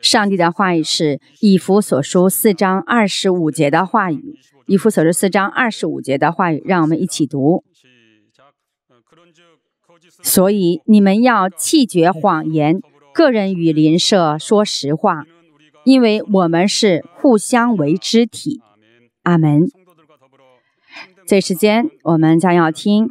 上帝的话语是《以弗所书》四章二十五节的话语，《以弗所书》四章二十五节的话语，让我们一起读。所以你们要弃绝谎言，个人与邻舍说实话，因为我们是互相为肢体。阿门。这时间我们将要听。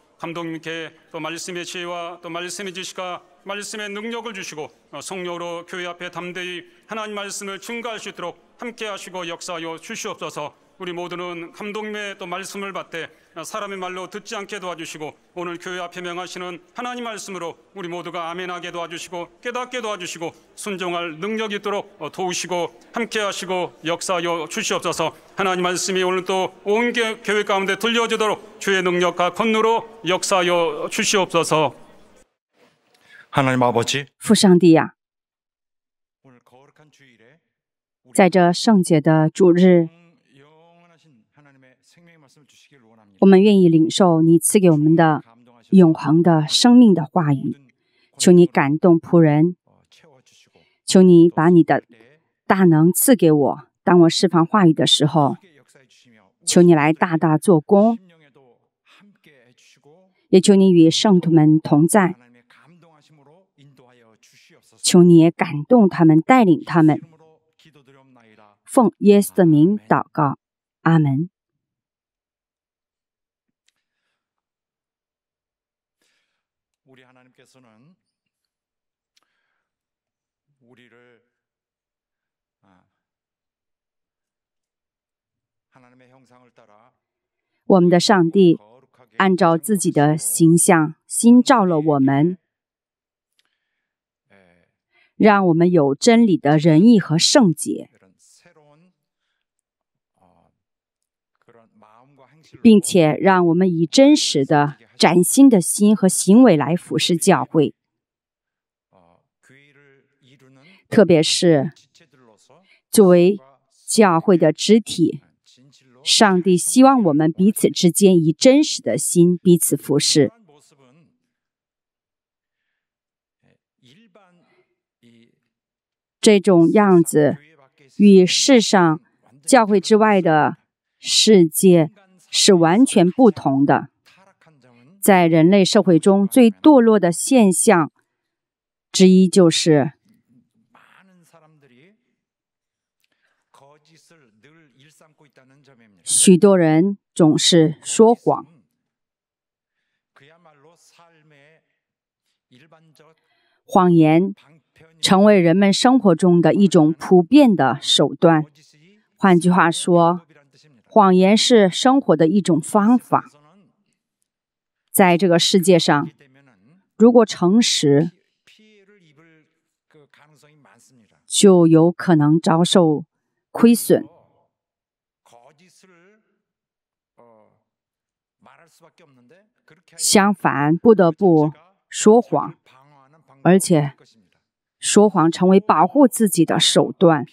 감독님께 또 말씀의 지혜와 또 말씀의 지식과 말씀의 능력을 주시고 어, 성령으로 교회 앞에 담대히 하나님 말씀을 증가할 수 있도록 함께 하시고 역사하여 주시옵소서 우리 모두는 감독님의 또 말씀을 받되 사람의 말로 듣지 않게 도와주시고 오늘 교회 앞에 명하시는 하나님 말씀으로 우리 모두가 아멘하게 도와주시고 깨닫게 도와주시고 순종할 능력이 있도록 어, 도우시고 함께하시고 역사여 주시옵소서 하나님 말씀이 오늘 또온 교회 가운데 들려지도록 주의 능력과 권노로 역사여 주시옵소서 하나님 아버지 父上帝呀在这圣洁的主日我们愿意领受你赐给我们的永恒的生命的话语，求你感动仆人，求你把你的大能赐给我。当我释放话语的时候，求你来大大做工，也求你与圣徒们同在，求你也感动他们，带领他们。奉耶稣的名祷告，阿门。我们的上帝按照自己的形象新造了我们，让我们有真理的仁义和圣洁，并且让我们以真实的、崭新的心和行为来服侍教会，特别是作为教会的肢体。上帝希望我们彼此之间以真实的心彼此服侍。这种样子与世上教会之外的世界是完全不同的。在人类社会中最堕落的现象之一就是。许多人总是说谎，谎言成为人们生活中的一种普遍的手段。换句话说，谎言是生活的一种方法。在这个世界上，如果诚实，就有可能遭受亏损。相反，不得不说谎，而且说谎成为保护自己的手段。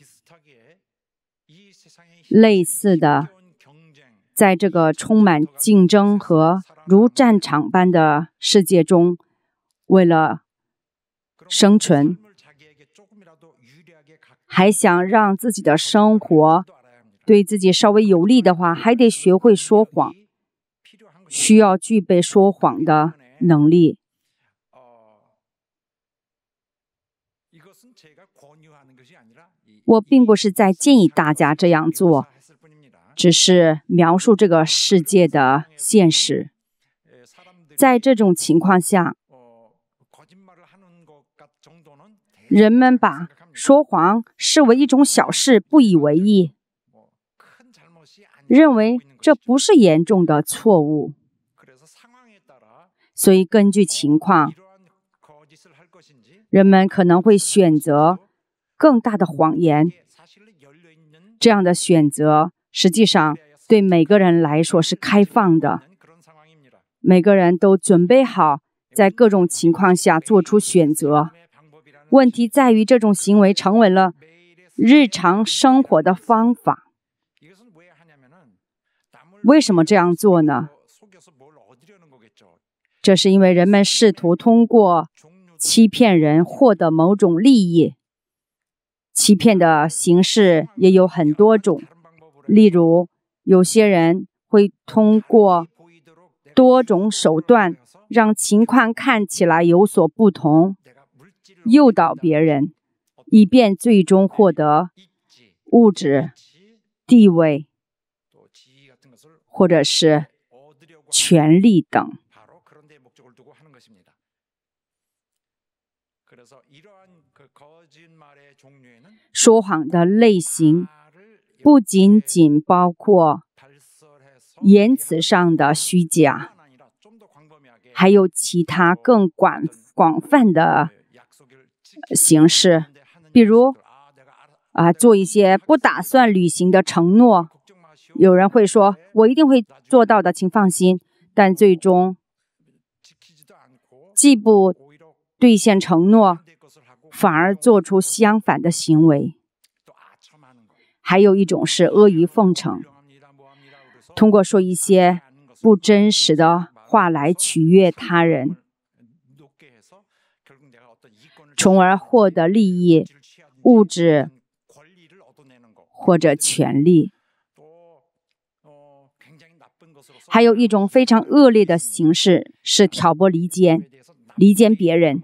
类似的，在这个充满竞争和如战场般的世界中，为了生存，还想让自己的生活对自己稍微有利的话，还得学会说谎。需要具备说谎的能力。我并不是在建议大家这样做，只是描述这个世界的现实。在这种情况下，人们把说谎视为一种小事，不以为意，认为这不是严重的错误。所以，根据情况，人们可能会选择更大的谎言。这样的选择实际上对每个人来说是开放的。每个人都准备好在各种情况下做出选择。问题在于，这种行为成为了日常生活的方法。为什么这样做呢？这是因为人们试图通过欺骗人获得某种利益，欺骗的形式也有很多种。例如，有些人会通过多种手段让情况看起来有所不同，诱导别人，以便最终获得物质、地位或者是权力等。说谎的类型不仅仅包括言辞上的虚假，还有其他更广广泛的形式，比如啊，做一些不打算履行的承诺。有人会说：“我一定会做到的，请放心。”但最终既不兑现承诺。反而做出相反的行为。还有一种是阿谀奉承，通过说一些不真实的话来取悦他人，从而获得利益、物质或者权利。还有一种非常恶劣的形式是挑拨离间、离间别人。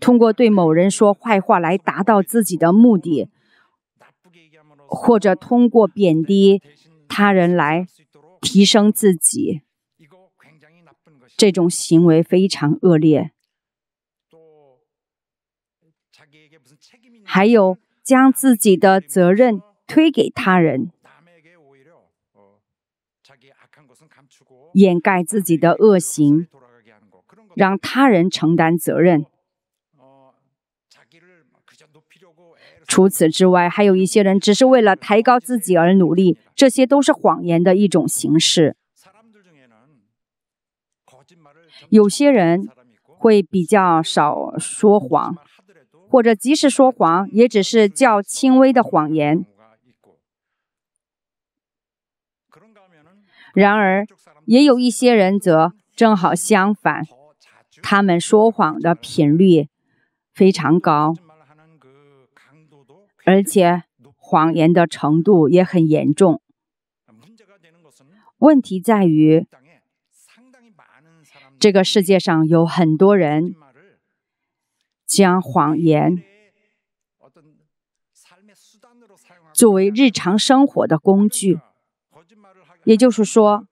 通过对某人说坏话来达到自己的目的，或者通过贬低他人来提升自己，这种行为非常恶劣。还有将自己的责任推给他人，掩盖自己的恶行，让他人承担责任。除此之外，还有一些人只是为了抬高自己而努力，这些都是谎言的一种形式。有些人会比较少说谎，或者即使说谎，也只是较轻微的谎言。然而，也有一些人则正好相反，他们说谎的频率非常高。而且谎言的程度也很严重。问题在于，这个世界上有很多人将谎言作为日常生活的工具，也就是说，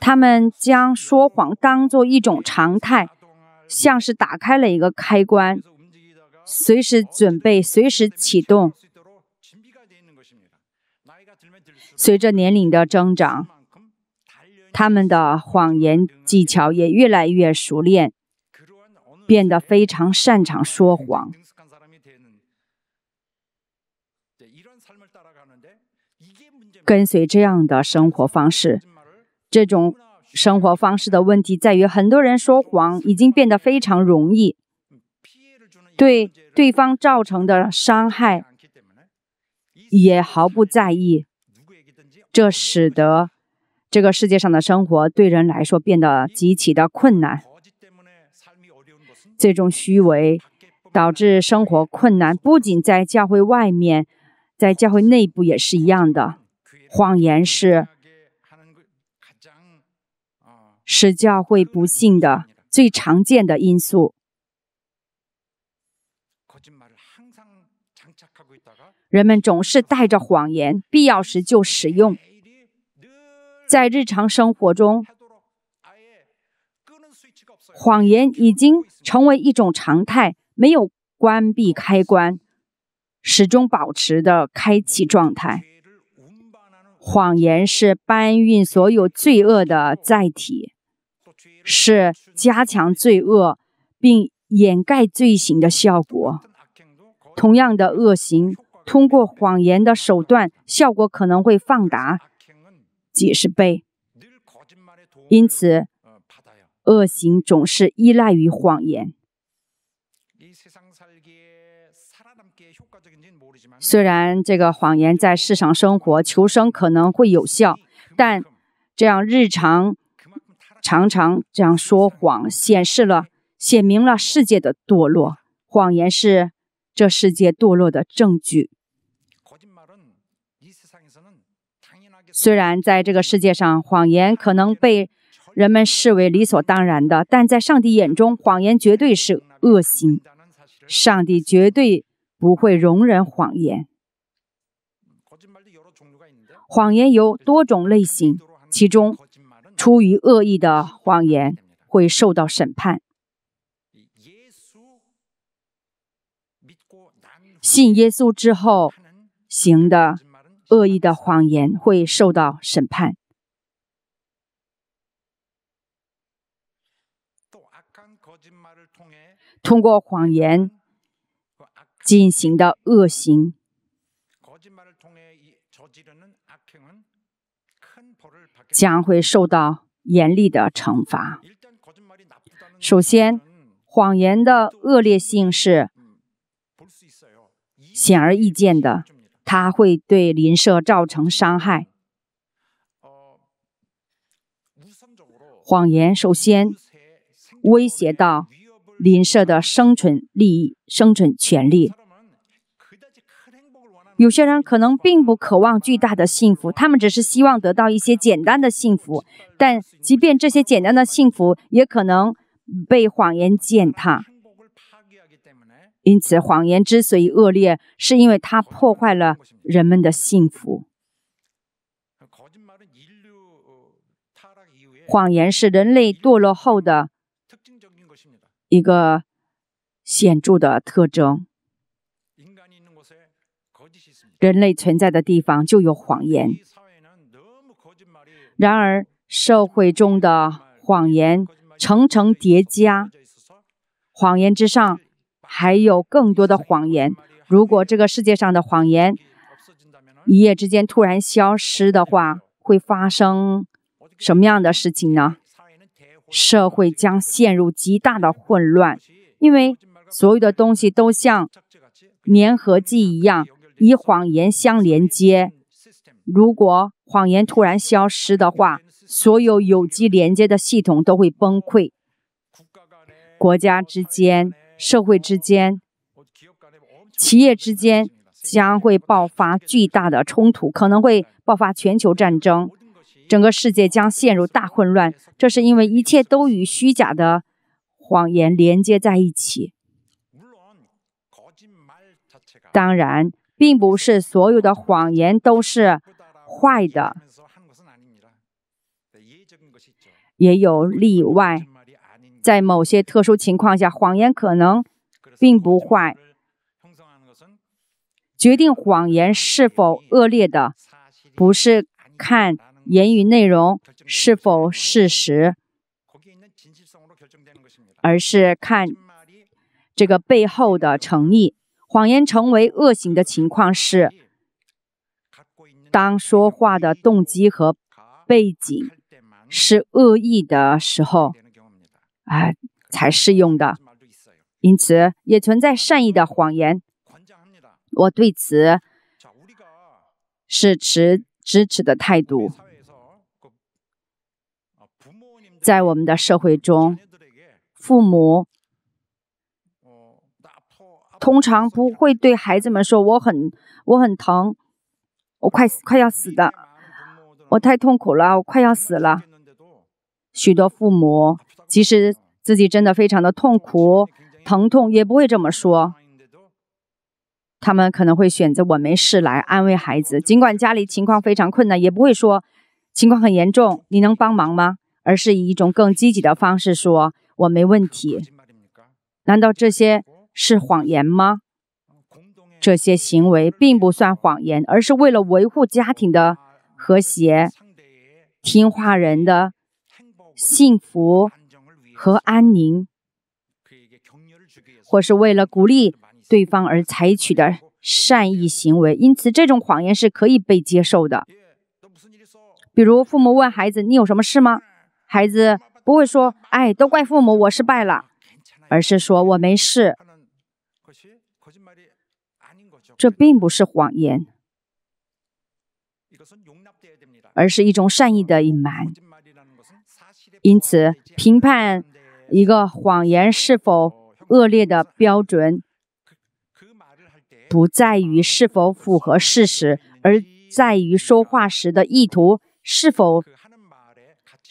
他们将说谎当做一种常态。像是打开了一个开关，随时准备，随时启动。随着年龄的增长，他们的谎言技巧也越来越熟练，变得非常擅长说谎。跟随这样的生活方式，这种。生活方式的问题在于，很多人说谎已经变得非常容易，对对方造成的伤害也毫不在意。这使得这个世界上的生活对人来说变得极其的困难。这种虚伪导致生活困难，不仅在教会外面，在教会内部也是一样的。谎言是。是教会不幸的最常见的因素。人们总是带着谎言，必要时就使用。在日常生活中，谎言已经成为一种常态，没有关闭开关，始终保持的开启状态。谎言是搬运所有罪恶的载体，是加强罪恶并掩盖罪行的效果。同样的恶行，通过谎言的手段，效果可能会放大几十倍。因此，恶行总是依赖于谎言。虽然这个谎言在市场生活求生可能会有效，但这样日常常常这样说谎，显示了、显明了世界的堕落。谎言是这世界堕落的证据。虽然在这个世界上，谎言可能被人们视为理所当然的，但在上帝眼中，谎言绝对是恶行。上帝绝对。不会容忍谎言。谎言有多种类型，其中出于恶意的谎言会受到审判。信耶稣之后行的恶意的谎言会受到审判。通过谎言。进行的恶行将会受到严厉的惩罚。首先，谎言的恶劣性是显而易见的，它会对邻舍造成伤害。谎言首先威胁到。林舍的生存利益、生存权利。有些人可能并不渴望巨大的幸福，他们只是希望得到一些简单的幸福。但即便这些简单的幸福，也可能被谎言践踏。因此，谎言之所以恶劣，是因为它破坏了人们的幸福。谎言是人类堕落后的。一个显著的特征，人类存在的地方就有谎言。然而，社会中的谎言层层叠加，谎言之上还有更多的谎言。如果这个世界上的谎言一夜之间突然消失的话，会发生什么样的事情呢？社会将陷入极大的混乱，因为所有的东西都像粘合剂一样，以谎言相连接。如果谎言突然消失的话，所有有机连接的系统都会崩溃。国家之间、社会之间、企业之间将会爆发巨大的冲突，可能会爆发全球战争。整个世界将陷入大混乱，这是因为一切都与虚假的谎言连接在一起。当然，并不是所有的谎言都是坏的，也有例外。在某些特殊情况下，谎言可能并不坏。决定谎言是否恶劣的，不是看。言语内容是否事实，而是看这个背后的诚意。谎言成为恶行的情况是，当说话的动机和背景是恶意的时候，啊，才适用的。因此，也存在善意的谎言。我对此是持支持的态度。在我们的社会中，父母通常不会对孩子们说：“我很，我很疼，我快死，快要死的，我太痛苦了，我快要死了。”许多父母其实自己真的非常的痛苦、疼痛，也不会这么说。他们可能会选择“我没事”来安慰孩子，尽管家里情况非常困难，也不会说“情况很严重，你能帮忙吗？”而是以一种更积极的方式说“我没问题”，难道这些是谎言吗？这些行为并不算谎言，而是为了维护家庭的和谐、听话人的幸福和安宁，或是为了鼓励对方而采取的善意行为。因此，这种谎言是可以被接受的。比如，父母问孩子：“你有什么事吗？”孩子不会说“哎，都怪父母，我失败了”，而是说“我没事”，这并不是谎言，而是一种善意的隐瞒。因此，评判一个谎言是否恶劣的标准，不在于是否符合事实，而在于说话时的意图是否。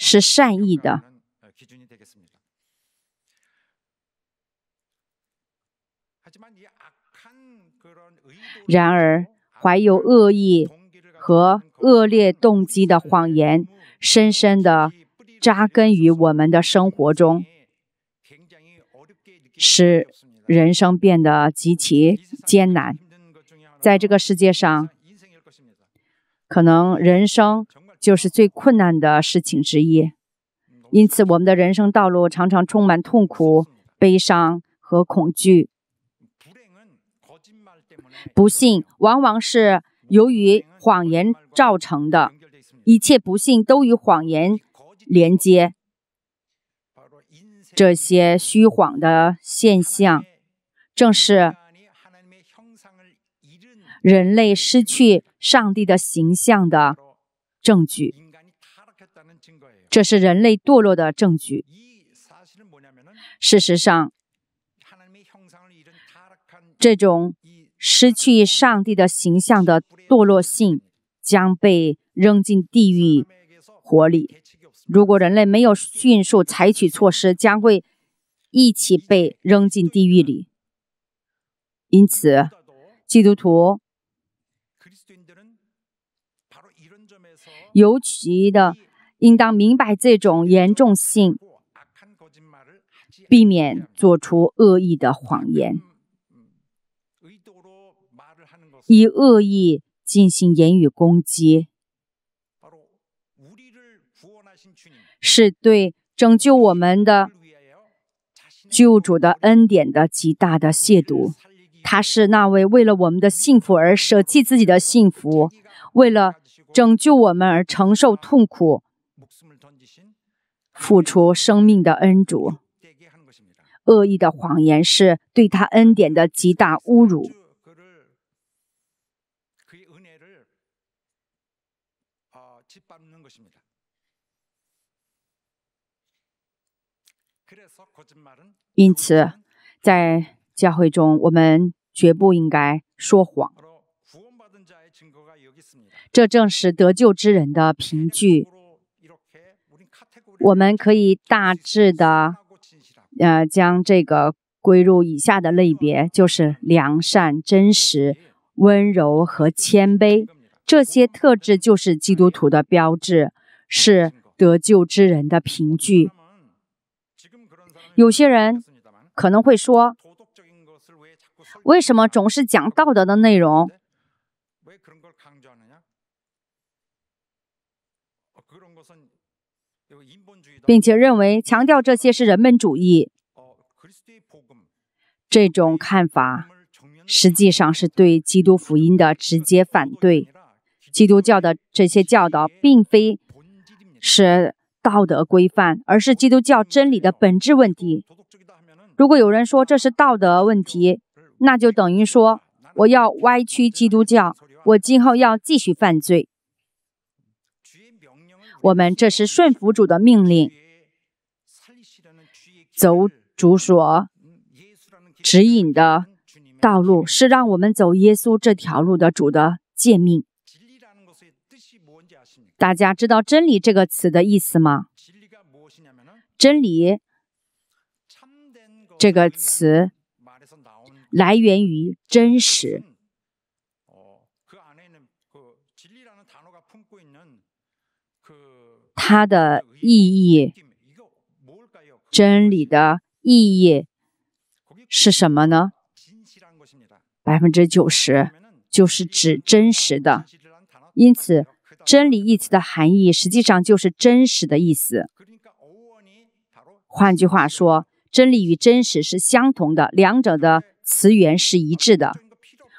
是善意的。然而，怀有恶意和恶劣动机的谎言，深深地扎根于我们的生活中，使人生变得极其艰难。在这个世界上，可能人生。就是最困难的事情之一，因此我们的人生道路常常充满痛苦、悲伤和恐惧。不幸往往是由于谎言造成的，一切不幸都与谎言连接。这些虚谎的现象，正是人类失去上帝的形象的。证据，这是人类堕落的证据。事实上，这种失去上帝的形象的堕落性将被扔进地狱火里。如果人类没有迅速采取措施，将会一起被扔进地狱里。因此，基督徒。尤其的，应当明白这种严重性，避免做出恶意的谎言，以恶意进行言语攻击，是对拯救我们的救主的恩典的极大的亵渎。他是那位为了我们的幸福而舍弃自己的幸福，为了。拯救我们而承受痛苦、付出生命的恩主，恶意的谎言是对他恩典的极大侮辱。因此，在教会中，我们绝不应该说谎。这正是得救之人的凭据。我们可以大致的，呃，将这个归入以下的类别：就是良善、真实、温柔和谦卑。这些特质就是基督徒的标志，是得救之人的凭据。有些人可能会说：“为什么总是讲道德的内容？”并且认为强调这些是人本主义，这种看法实际上是对基督福音的直接反对。基督教的这些教导并非是道德规范，而是基督教真理的本质问题。如果有人说这是道德问题，那就等于说我要歪曲基督教，我今后要继续犯罪。我们这是顺服主的命令，走主所指引的道路，是让我们走耶稣这条路的主的诫命。大家知道“真理”这个词的意思吗？“真理”这个词来源于真实。它的意义，真理的意义是什么呢？百分之九十就是指真实的，因此“真理”一词的含义实际上就是“真实”的意思。换句话说，真理与真实是相同的，两者的词源是一致的。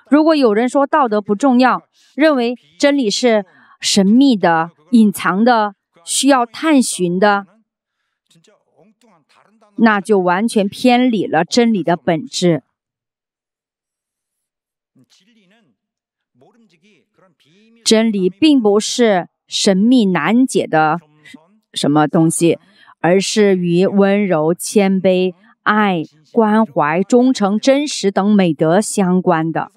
如果有人说道德不重要，认为真理是神秘的、隐藏的，需要探寻的，那就完全偏离了真理的本质。真理并不是神秘难解的什么东西，而是与温柔、谦卑、爱、关怀、忠诚、真实等美德相关的。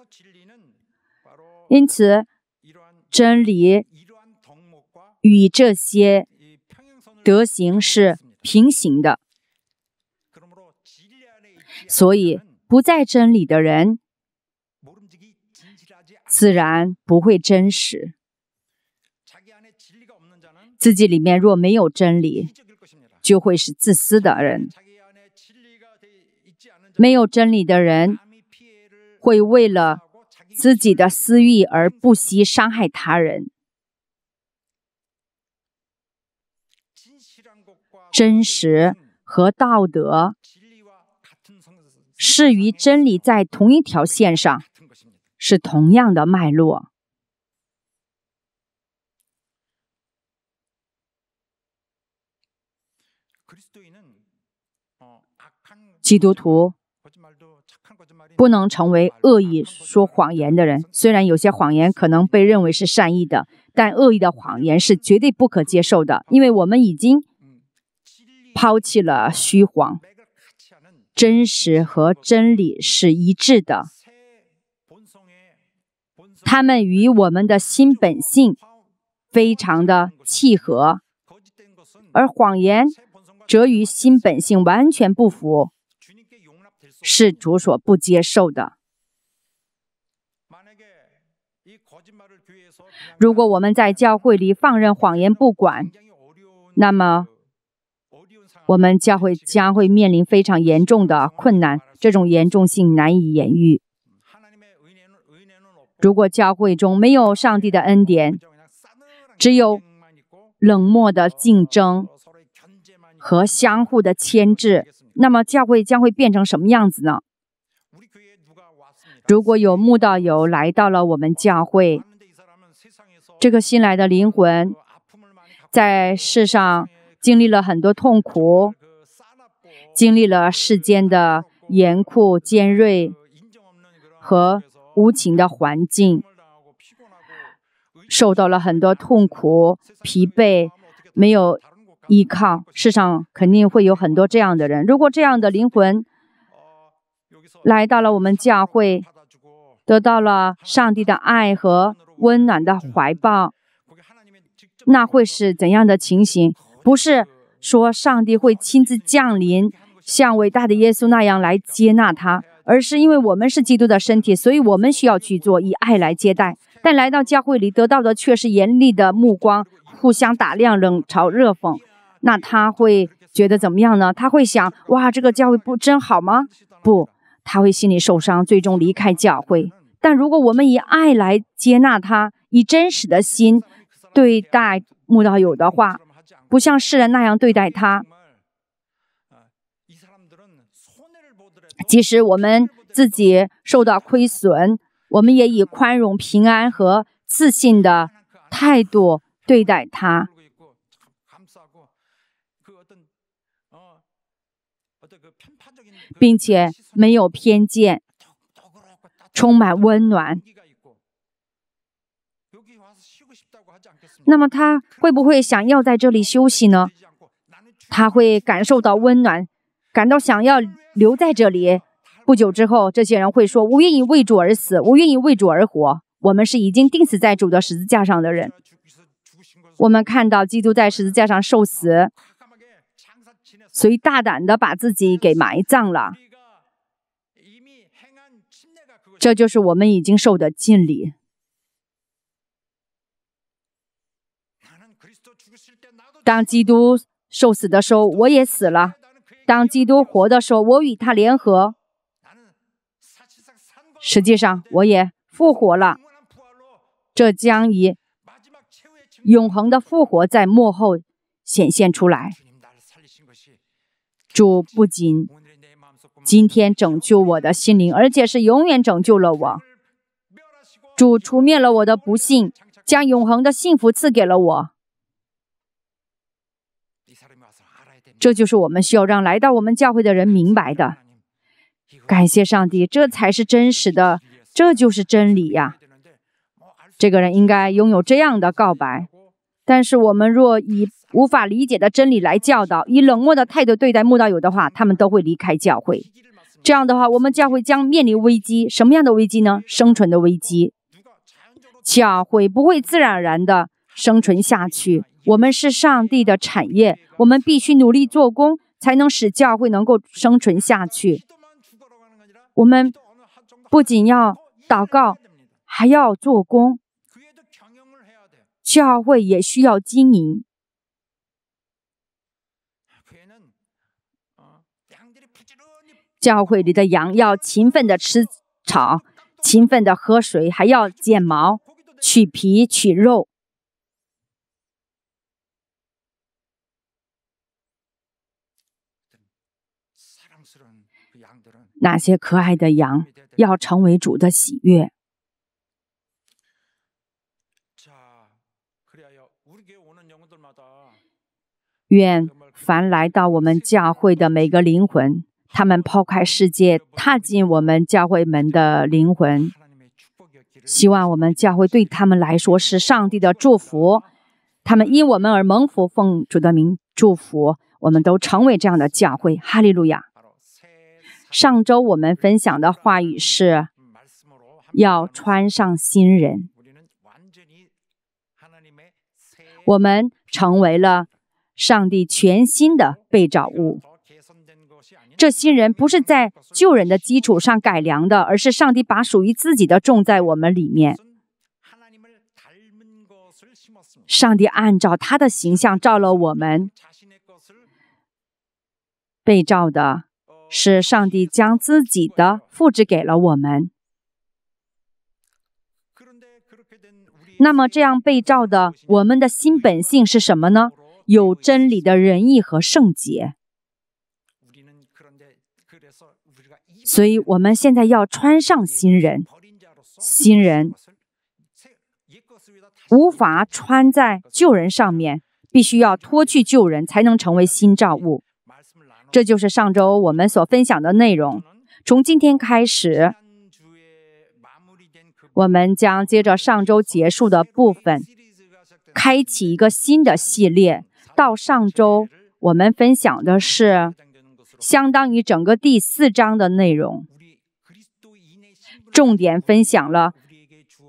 因此，真理。与这些德行是平行的，所以不在真理的人，自然不会真实。自己里面若没有真理，就会是自私的人。没有真理的人，会为了自己的私欲而不惜伤害他人。真实和道德是与真理在同一条线上，是同样的脉络。基督徒不能成为恶意说谎言的人。虽然有些谎言可能被认为是善意的，但恶意的谎言是绝对不可接受的，因为我们已经。抛弃了虚谎，真实和真理是一致的，它们与我们的新本性非常的契合，而谎言则与新本性完全不符，是主所不接受的。如果我们在教会里放任谎言不管，那么。我们教会将会面临非常严重的困难，这种严重性难以言喻。如果教会中没有上帝的恩典，只有冷漠的竞争和相互的牵制，那么教会将会变成什么样子呢？如果有慕道友来到了我们教会，这个新来的灵魂在世上。经历了很多痛苦，经历了世间的严酷、尖锐和无情的环境，受到了很多痛苦、疲惫，没有依靠。世上肯定会有很多这样的人。如果这样的灵魂来到了我们教会，得到了上帝的爱和温暖的怀抱，那会是怎样的情形？不是说上帝会亲自降临，像伟大的耶稣那样来接纳他，而是因为我们是基督的身体，所以我们需要去做以爱来接待。但来到教会里得到的却是严厉的目光，互相打量，冷嘲热讽。那他会觉得怎么样呢？他会想：哇，这个教会不真好吗？不，他会心里受伤，最终离开教会。但如果我们以爱来接纳他，以真实的心对待慕道友的话，不像世人那样对待他，即使我们自己受到亏损，我们也以宽容、平安和自信的态度对待他，并且没有偏见，充满温暖。那么他会不会想要在这里休息呢？他会感受到温暖，感到想要留在这里。不久之后，这些人会说：“我愿意为主而死，我愿意为主而活。我们是已经钉死在主的十字架上的人。我们看到基督在十字架上受死，所以大胆的把自己给埋葬了。这就是我们已经受的敬礼。”当基督受死的时候，我也死了；当基督活的时候，我与他联合，实际上我也复活了。这将以永恒的复活在幕后显现出来。主不仅今天拯救我的心灵，而且是永远拯救了我。主除灭了我的不幸，将永恒的幸福赐给了我。这就是我们需要让来到我们教会的人明白的。感谢上帝，这才是真实的，这就是真理呀。这个人应该拥有这样的告白。但是我们若以无法理解的真理来教导，以冷漠的态度对待慕道友的话，他们都会离开教会。这样的话，我们教会将面临危机。什么样的危机呢？生存的危机。教会不会自然而然的生存下去。我们是上帝的产业，我们必须努力做工，才能使教会能够生存下去。我们不仅要祷告，还要做工。教会也需要经营。教会里的羊要勤奋的吃草，勤奋的喝水，还要剪毛、取皮、取肉。那些可爱的羊要成为主的喜悦。愿凡来到我们教会的每个灵魂，他们抛开世界，踏进我们教会门的灵魂。希望我们教会对他们来说是上帝的祝福，他们因我们而蒙福，奉主的名祝福。我们都成为这样的教会，哈利路亚。上周我们分享的话语是要穿上新人，我们成为了上帝全新的被造物。这新人不是在旧人的基础上改良的，而是上帝把属于自己的种在我们里面。上帝按照他的形象照了我们，被照的。是上帝将自己的复制给了我们。那么，这样被造的，我们的新本性是什么呢？有真理的仁义和圣洁。所以，我们现在要穿上新人。新人无法穿在旧人上面，必须要脱去旧人，才能成为新造物。这就是上周我们所分享的内容。从今天开始，我们将接着上周结束的部分，开启一个新的系列。到上周，我们分享的是相当于整个第四章的内容，重点分享了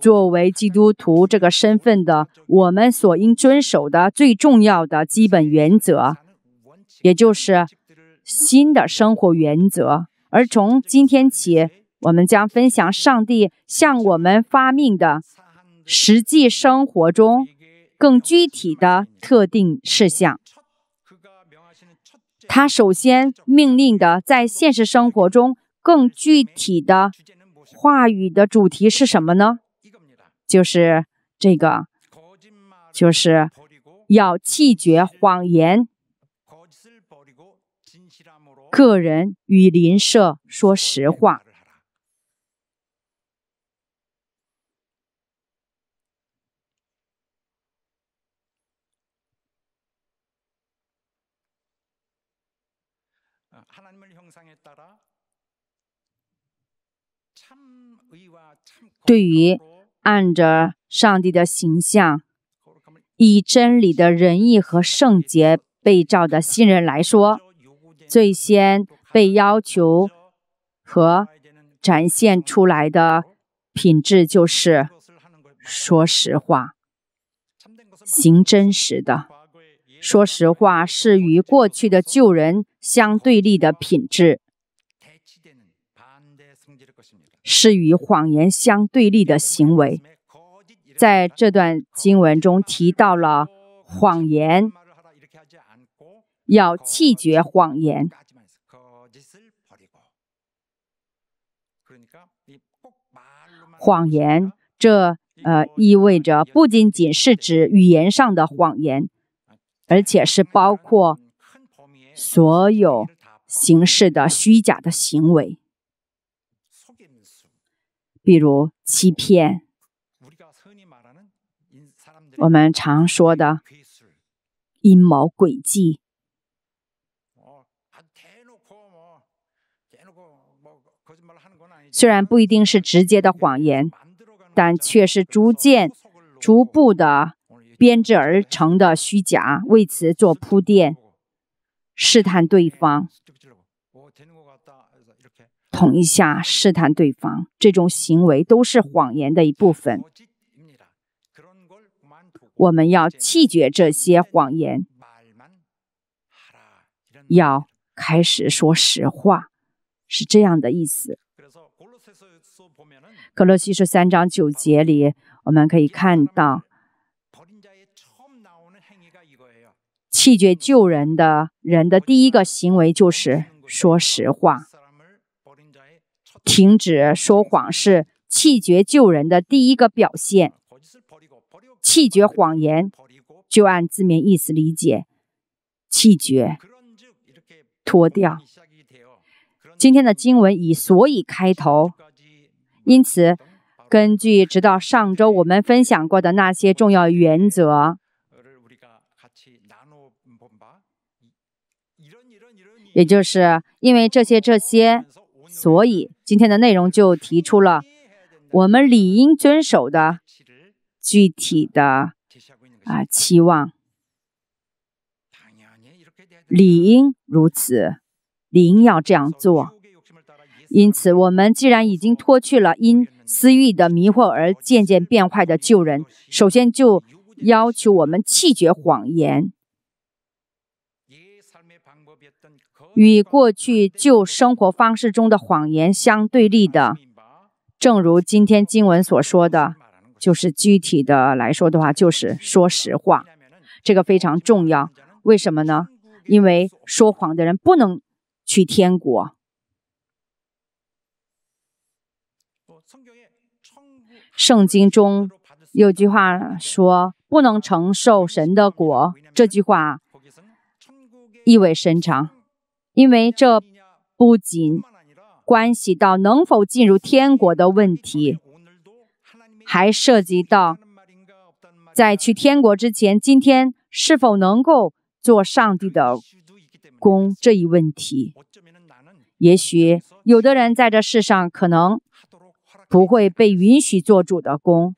作为基督徒这个身份的我们所应遵守的最重要的基本原则，也就是。新的生活原则，而从今天起，我们将分享上帝向我们发命的实际生活中更具体的特定事项。他首先命令的在现实生活中更具体的话语的主题是什么呢？就是这个，就是要弃绝谎言。个人与邻舍说实话，对于按着上帝的形象，以真理的仁义和圣洁被照的新人来说。最先被要求和展现出来的品质就是说实话，行真实的。说实话是与过去的旧人相对立的品质，是与谎言相对立的行为。在这段经文中提到了谎言。要弃绝谎言。谎言，这呃意味着不仅仅是指语言上的谎言，而且是包括所有形式的虚假的行为，比如欺骗，我们常说的阴谋诡计。虽然不一定是直接的谎言，但却是逐渐、逐步的编织而成的虚假，为此做铺垫，试探对方，捅一下，试探对方。这种行为都是谎言的一部分。我们要弃绝这些谎言，要开始说实话，是这样的意思。可罗西书三章九节里，我们可以看到弃绝救人的人的第一个行为就是说实话，停止说谎是弃绝救人的第一个表现。弃绝谎言，就按字面意思理解，弃绝，脱掉。今天的经文以所以开头。因此，根据直到上周我们分享过的那些重要原则，也就是因为这些这些，所以今天的内容就提出了我们理应遵守的具体的啊期望。理应如此，理应要这样做。因此，我们既然已经脱去了因私欲的迷惑而渐渐变坏的旧人，首先就要求我们弃绝谎言。与过去旧生活方式中的谎言相对立的，正如今天经文所说的，就是具体的来说的话，就是说实话。这个非常重要。为什么呢？因为说谎的人不能去天国。圣经中有句话说：“不能承受神的果。”这句话意味深长，因为这不仅关系到能否进入天国的问题，还涉及到在去天国之前，今天是否能够做上帝的工这一问题。也许有的人在这世上可能。不会被允许做主的工，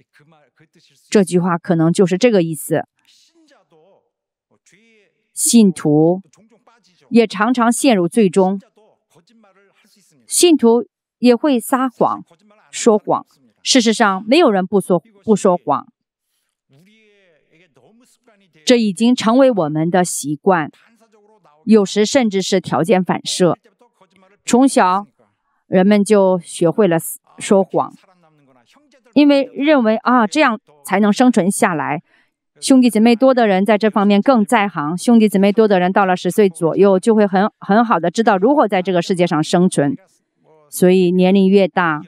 这句话可能就是这个意思。信徒也常常陷入最终，信徒也会撒谎、说谎。事实上，没有人不说、不说谎，这已经成为我们的习惯，有时甚至是条件反射。从小，人们就学会了。说谎，因为认为啊，这样才能生存下来。兄弟姐妹多的人在这方面更在行。兄弟姐妹多的人到了十岁左右，就会很很好的知道如何在这个世界上生存。所以年龄越大，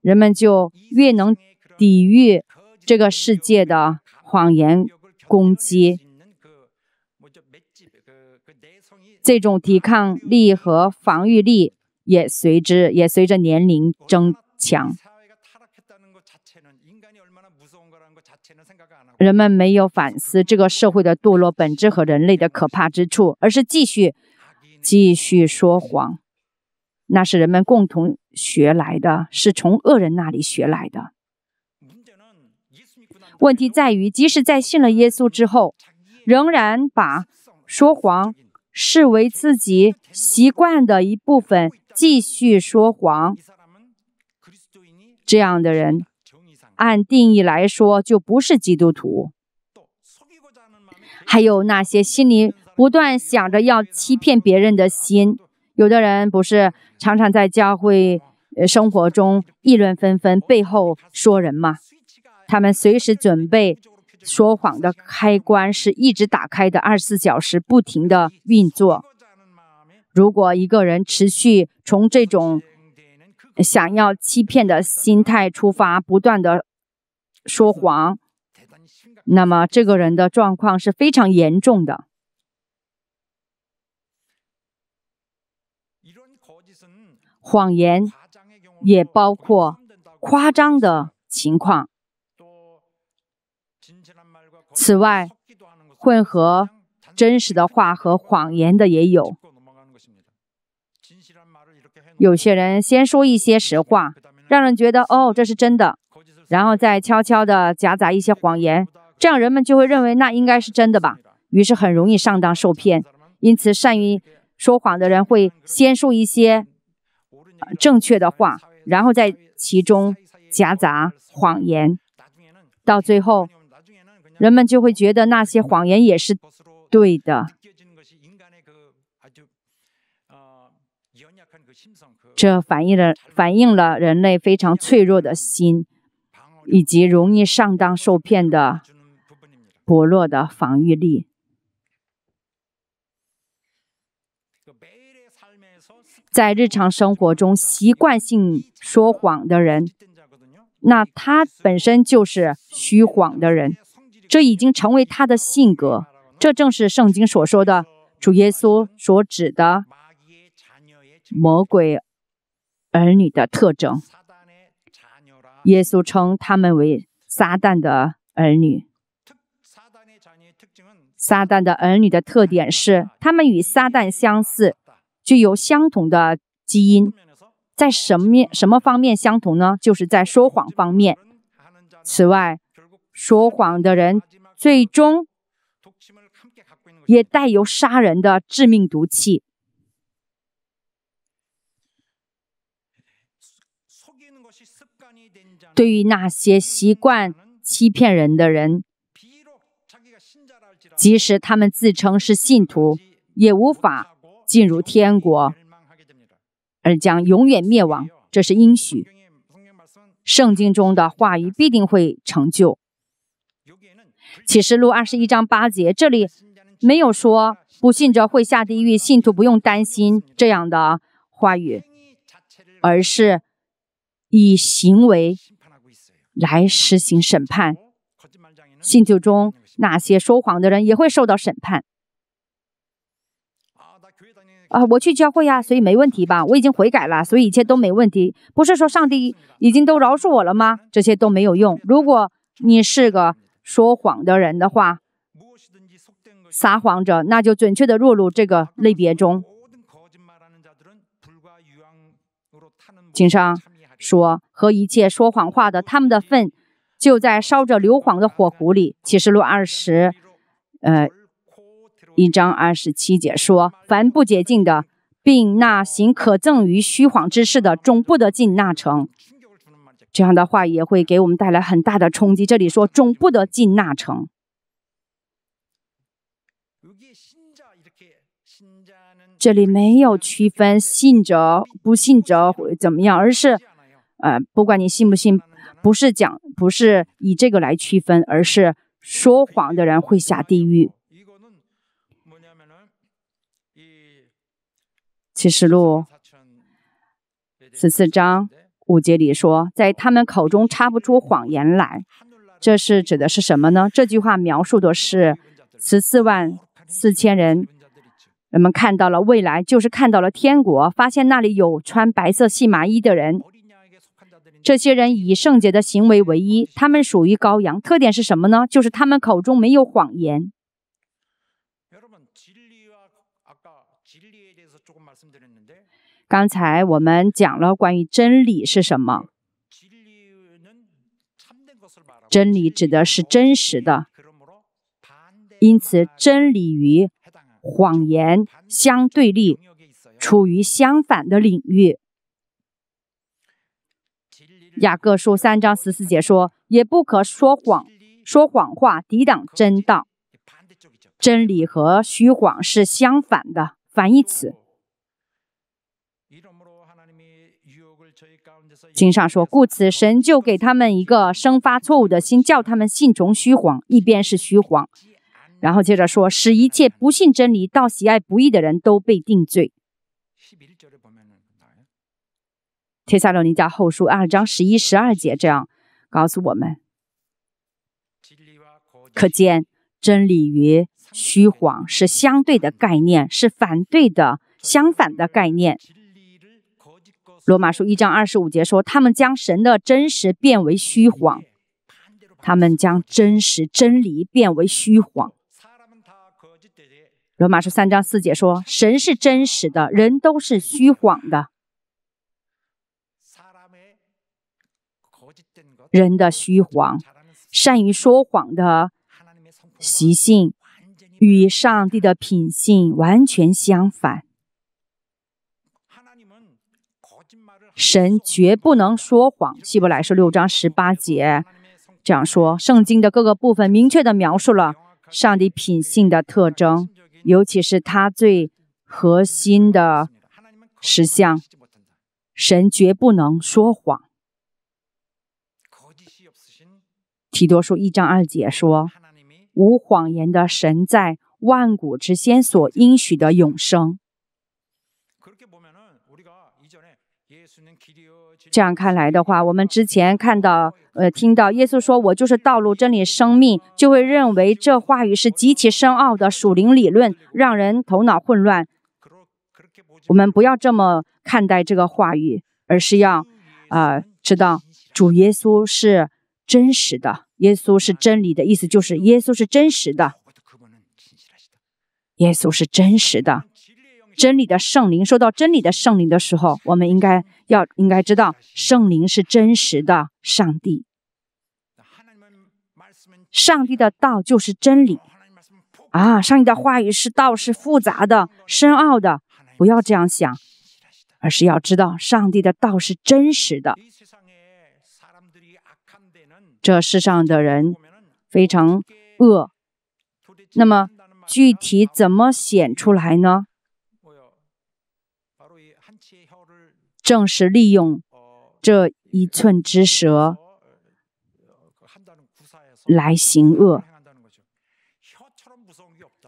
人们就越能抵御这个世界的谎言攻击。这种抵抗力和防御力。也随之也随着年龄增强。人们没有反思这个社会的堕落本质和人类的可怕之处，而是继续继续说谎。那是人们共同学来的，是从恶人那里学来的。问题在于，即使在信了耶稣之后，仍然把说谎视为自己习惯的一部分。继续说谎，这样的人，按定义来说就不是基督徒。还有那些心里不断想着要欺骗别人的心，有的人不是常常在教会、呃生活中议论纷纷，背后说人吗？他们随时准备说谎的开关是一直打开的，二十四小时不停的运作。如果一个人持续从这种想要欺骗的心态出发，不断的说谎，那么这个人的状况是非常严重的。谎言也包括夸张的情况。此外，混合真实的话和谎言的也有。有些人先说一些实话，让人觉得哦，这是真的，然后再悄悄地夹杂一些谎言，这样人们就会认为那应该是真的吧，于是很容易上当受骗。因此，善于说谎的人会先说一些正确的话，然后在其中夹杂谎言，到最后，人们就会觉得那些谎言也是对的。这反映了反映了人类非常脆弱的心，以及容易上当受骗的薄弱的防御力。在日常生活中习惯性说谎的人，那他本身就是虚谎的人，这已经成为他的性格。这正是圣经所说的主耶稣所指的魔鬼。儿女的特征，耶稣称他们为撒旦的儿女。撒旦的儿女的特点是，他们与撒旦相似，具有相同的基因。在什么什么方面相同呢？就是在说谎方面。此外，说谎的人最终也带有杀人的致命毒气。对于那些习惯欺骗人的人，即使他们自称是信徒，也无法进入天国，而将永远灭亡。这是应许，圣经中的话语必定会成就。启示录二十一章八节，这里没有说不信者会下地狱，信徒不用担心这样的话语，而是以行为。来实行审判，信主中那些说谎的人也会受到审判。啊，我去教会呀，所以没问题吧？我已经悔改了，所以一切都没问题。不是说上帝已经都饶恕我了吗？这些都没有用。如果你是个说谎的人的话，撒谎者，那就准确的落入这个类别中。警上。说和一切说谎话的，他们的粪就在烧着硫磺的火壶里。启示录二十，呃，一章二十七节说：“凡不洁净的，并那行可憎于虚谎之事的，终不得进那城。”这样的话也会给我们带来很大的冲击。这里说“终不得进那城”，这里没有区分信者不信者会怎么样，而是。呃，不管你信不信，不是讲，不是以这个来区分，而是说谎的人会下地狱。启示录十四章五节里说，在他们口中插不出谎言来，这是指的是什么呢？这句话描述的是十四万四千人，人们看到了未来，就是看到了天国，发现那里有穿白色细麻衣的人。这些人以圣洁的行为为一，他们属于羔羊。特点是什么呢？就是他们口中没有谎言。刚才我们讲了关于真理是什么？真理指的是真实的，因此真理与谎言相对立，处于相反的领域。雅各书三章十四节说：“也不可说谎，说谎话抵挡真道。真理和虚谎是相反的反义词。经上说，故此神就给他们一个生发错误的心，叫他们信从虚谎。一边是虚谎，然后接着说，使一切不信真理、到喜爱不义的人都被定罪。”帖撒罗尼迦后书二章十一、十二节这样告诉我们，可见真理与虚谎是相对的概念，是反对的、相反的概念。罗马书一章二十五节说：“他们将神的真实变为虚谎，他们将真实、真理变为虚谎。”罗马书三章四节说：“神是真实的，人都是虚谎的。”人的虚谎、善于说谎的习性，与上帝的品性完全相反。神绝不能说谎，《希伯来书》六章十八节这样说。圣经的各个部分明确地描述了上帝品性的特征，尤其是他最核心的实相：神绝不能说谎。提多书一章二节说：“无谎言的神在万古之先所应许的永生。”这样看来的话，我们之前看到、呃，听到耶稣说“我就是道路、真理、生命”，就会认为这话语是极其深奥的属灵理论，让人头脑混乱。我们不要这么看待这个话语，而是要呃，知道主耶稣是。真实的耶稣是真理的意思，就是耶稣是真实的。耶稣是真实的，真理的圣灵。说到真理的圣灵的时候，我们应该要应该知道，圣灵是真实的上帝。上帝的道就是真理啊！上帝的话语是道，是复杂的、深奥的。不要这样想，而是要知道，上帝的道是真实的。这世上的人非常恶，那么具体怎么显出来呢？正是利用这一寸之舌来行恶，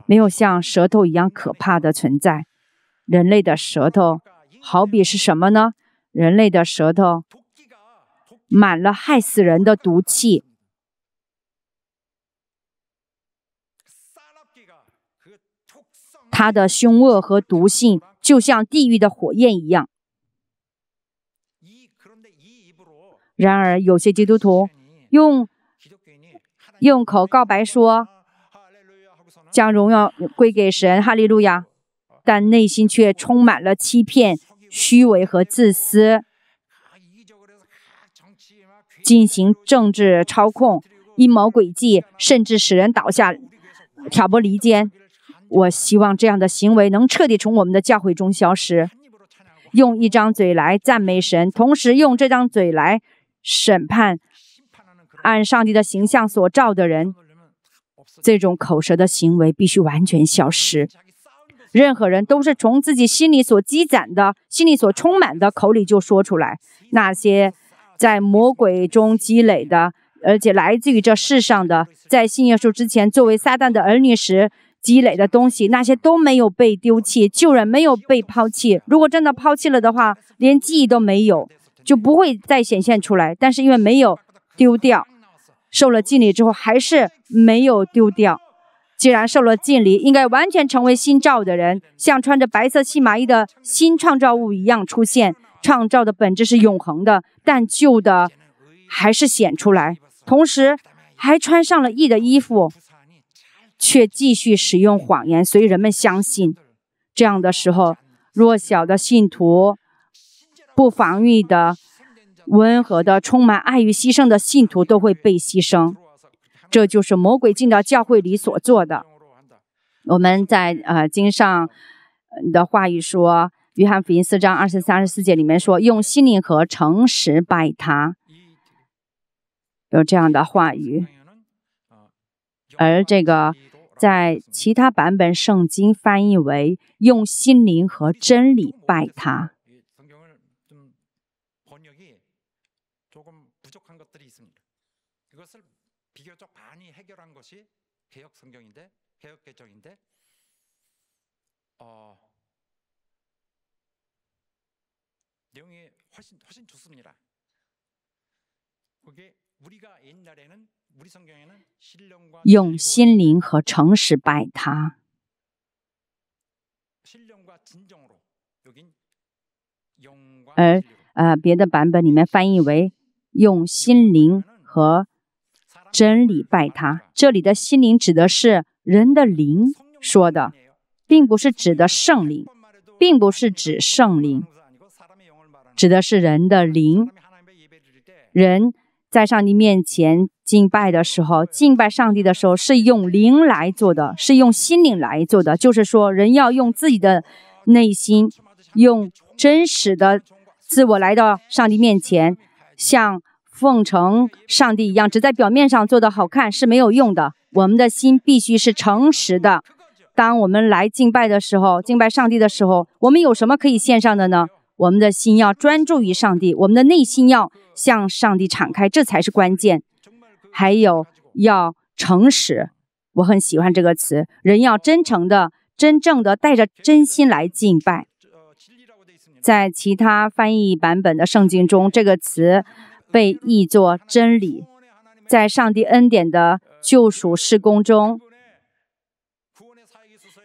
没有像舌头一样可怕的存在。人类的舌头好比是什么呢？人类的舌头。满了害死人的毒气，它的凶恶和毒性就像地狱的火焰一样。然而，有些基督徒用用口告白说将荣耀归给神哈利路亚，但内心却充满了欺骗、虚伪和自私。进行政治操控、阴谋诡计，甚至使人倒下、挑拨离间。我希望这样的行为能彻底从我们的教会中消失。用一张嘴来赞美神，同时用这张嘴来审判按上帝的形象所造的人。这种口舌的行为必须完全消失。任何人都是从自己心里所积攒的、心里所充满的口里就说出来那些。在魔鬼中积累的，而且来自于这世上的，在信耶稣之前作为撒旦的儿女时积累的东西，那些都没有被丢弃，旧人没有被抛弃。如果真的抛弃了的话，连记忆都没有，就不会再显现出来。但是因为没有丢掉，受了敬礼之后还是没有丢掉。既然受了敬礼，应该完全成为新造的人，像穿着白色细麻衣的新创造物一样出现。创造的本质是永恒的，但旧的还是显出来，同时还穿上了义的衣服，却继续使用谎言，所以人们相信这样的时候，弱小的信徒、不防御的、温和的、充满爱与牺牲的信徒都会被牺牲。这就是魔鬼进到教会里所做的。我们在呃经上的话语说。约翰福音四章二十三十四节里面说：“用心灵和诚实拜他”，有这样的话语。而这个在其他版本圣经翻译为“用心灵和真理拜他”。用心灵和诚实拜他。而呃，别的版本里面翻译为用心灵和真理拜他。这里的心灵指的是人的灵说的，并不是指的圣灵，并不是指圣灵。指的是人的灵，人在上帝面前敬拜的时候，敬拜上帝的时候是用灵来做的，是用心灵来做的。就是说，人要用自己的内心，用真实的自我来到上帝面前，像奉承上帝一样，只在表面上做的好看是没有用的。我们的心必须是诚实的。当我们来敬拜的时候，敬拜上帝的时候，我们有什么可以献上的呢？我们的心要专注于上帝，我们的内心要向上帝敞开，这才是关键。还有要诚实，我很喜欢这个词。人要真诚的、真正的带着真心来敬拜。在其他翻译版本的圣经中，这个词被译作“真理”。在上帝恩典的救赎施工中，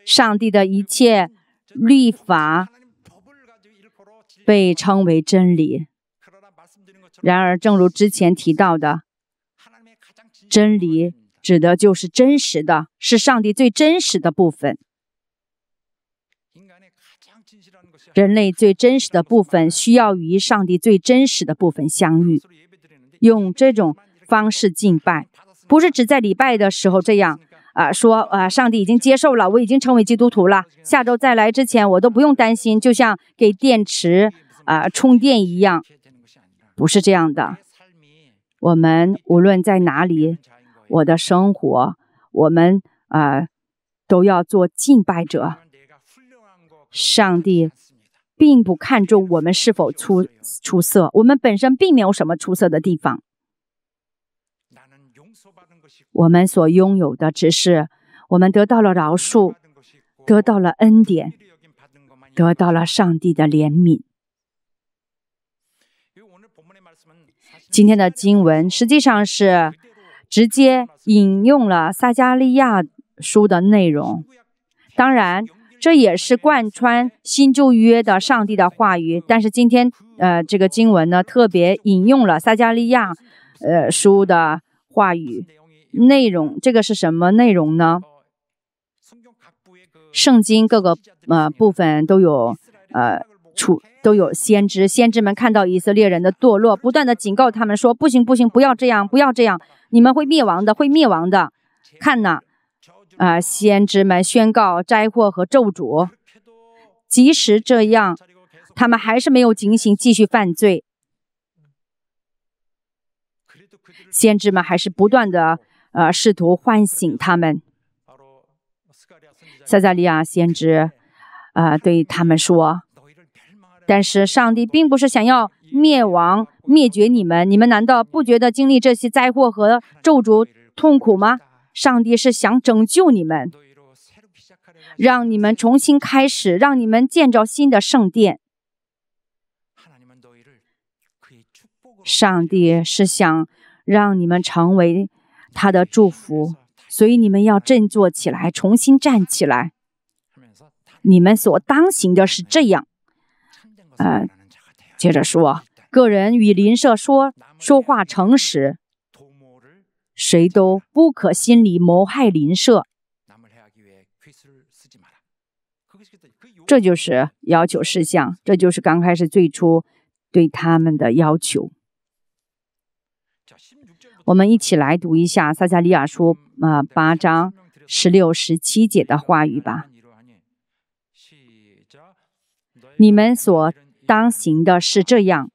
上帝的一切律法。被称为真理。然而，正如之前提到的，真理指的就是真实的是上帝最真实的部分，人类最真实的部分需要与上帝最真实的部分相遇，用这种方式敬拜，不是只在礼拜的时候这样。啊，说啊，上帝已经接受了，我已经成为基督徒了。下周再来之前，我都不用担心，就像给电池啊充电一样，不是这样的。我们无论在哪里，我的生活，我们啊都要做敬拜者。上帝并不看重我们是否出出色，我们本身并没有什么出色的地方。我们所拥有的只是，我们得到了饶恕，得到了恩典，得到了上帝的怜悯。今天的经文实际上是直接引用了撒加利亚书的内容。当然，这也是贯穿新旧约的上帝的话语。但是今天，呃，这个经文呢，特别引用了撒加利亚，呃，书的话语。内容这个是什么内容呢？圣经各个呃部分都有呃处都有先知，先知们看到以色列人的堕落，不断的警告他们说：“不行不行，不要这样，不要这样，你们会灭亡的，会灭亡的。”看呐，啊，先知们宣告灾祸和咒诅，即使这样，他们还是没有警醒，继续犯罪，先知们还是不断的。呃，试图唤醒他们。撒加利亚先知，啊，对他们说：“但是上帝并不是想要灭亡、灭绝你们，你们难道不觉得经历这些灾祸和咒诅痛苦吗？上帝是想拯救你们，让你们重新开始，让你们建造新的圣殿。上帝是想让你们成为。”他的祝福，所以你们要振作起来，重新站起来。你们所当行的是这样，嗯，接着说，个人与邻舍说说话诚实，谁都不可心里谋害邻舍。这就是要求事项，这就是刚开始最初对他们的要求。我们一起来读一下撒迦利亚书啊八章十六十七节的话语吧。你们所当行的是这样：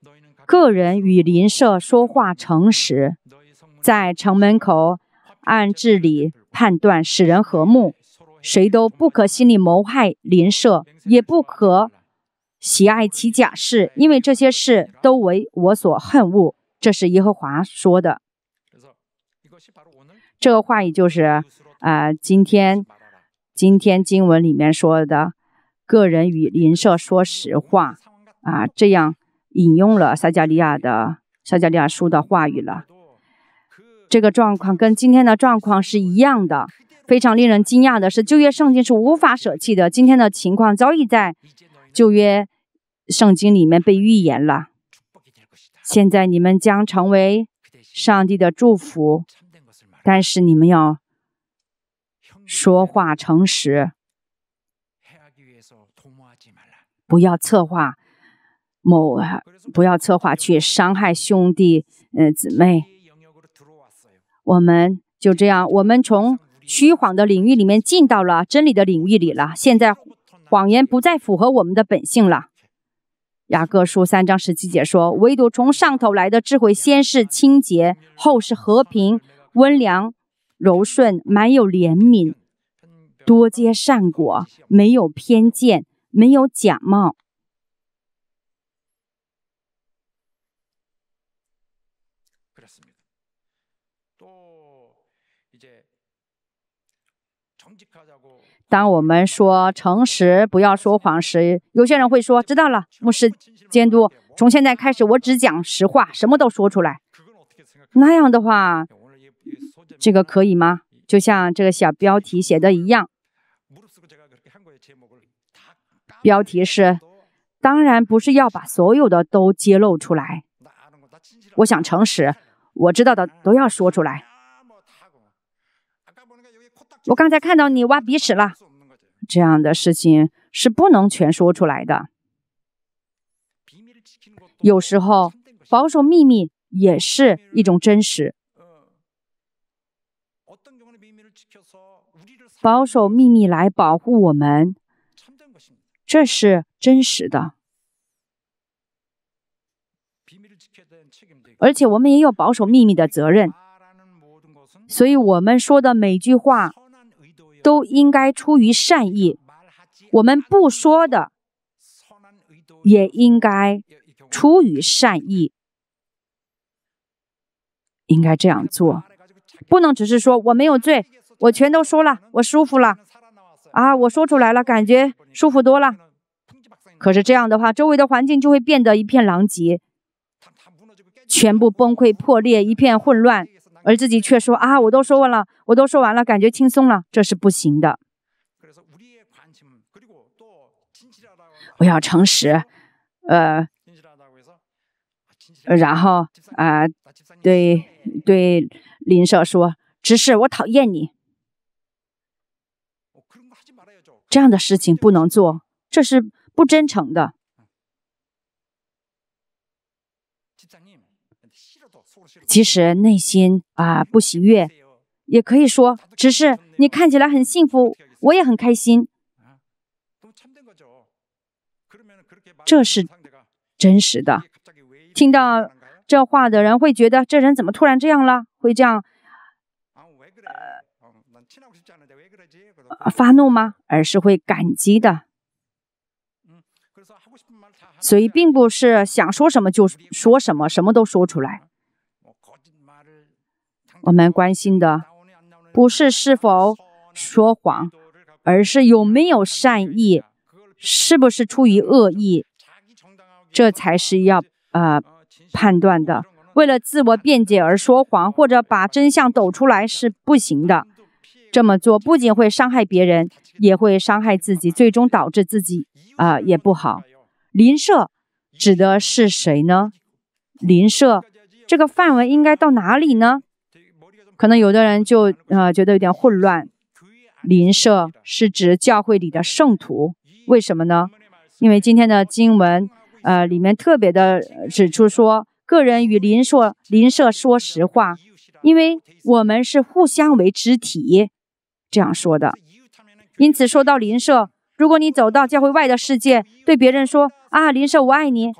个人与邻舍说话诚实，在城门口按治理判断，使人和睦，谁都不可心里谋害邻舍，也不可喜爱其假事，因为这些事都为我所恨恶。这是耶和华说的。这个话语就是，啊，今天，今天经文里面说的，个人与邻舍说实话，啊，这样引用了撒加利亚的撒加利亚书的话语了。这个状况跟今天的状况是一样的。非常令人惊讶的是，旧约圣经是无法舍弃的。今天的情况早已在旧约圣经里面被预言了。现在你们将成为上帝的祝福。但是你们要说话诚实，不要策划某，不要策划去伤害兄弟，嗯，姊妹。我们就这样，我们从虚谎的领域里面进到了真理的领域里了。现在谎言不再符合我们的本性了。雅各书三章十七节说：“唯独从上头来的智慧，先是清洁，后是和平。”温良、柔顺，满有怜悯，多结善果，没有偏见，没有假冒。当我们说诚实，不要说谎时，有些人会说：“知道了，牧师监督，从现在开始，我只讲实话，什么都说出来。”那样的话。这个可以吗？就像这个小标题写的一样，标题是当然不是要把所有的都揭露出来。我想诚实，我知道的都要说出来。我刚才看到你挖鼻屎了，这样的事情是不能全说出来的。有时候保守秘密也是一种真实。保守秘密来保护我们，这是真实的。而且我们也有保守秘密的责任，所以我们说的每句话都应该出于善意，我们不说的也应该出于善意，应该这样做，不能只是说我没有罪。我全都说了，我舒服了，啊，我说出来了，感觉舒服多了。可是这样的话，周围的环境就会变得一片狼藉，全部崩溃破裂，一片混乱，而自己却说啊，我都说完了，我都说完了，感觉轻松了，这是不行的。我要诚实，呃，然后啊，对对，林舍说，只是我讨厌你。这样的事情不能做，这是不真诚的。其实内心啊不喜悦，也可以说，只是你看起来很幸福，我也很开心。这是真实的。听到这话的人会觉得，这人怎么突然这样了？会这样。发怒吗？而是会感激的。所以，并不是想说什么就说什么，什么都说出来。我们关心的不是是否说谎，而是有没有善意，是不是出于恶意。这才是要呃判断的。为了自我辩解而说谎，或者把真相抖出来是不行的。这么做不仅会伤害别人，也会伤害自己，最终导致自己啊也不好。林舍指的是谁呢？林舍这个范围应该到哪里呢？可能有的人就呃觉得有点混乱。林舍是指教会里的圣徒，为什么呢？因为今天的经文呃里面特别的指出说，个人与林舍林舍说实话，因为我们是互相为肢体。这样说的，因此说到邻舍，如果你走到教会外的世界，对别人说啊，邻舍，我爱你。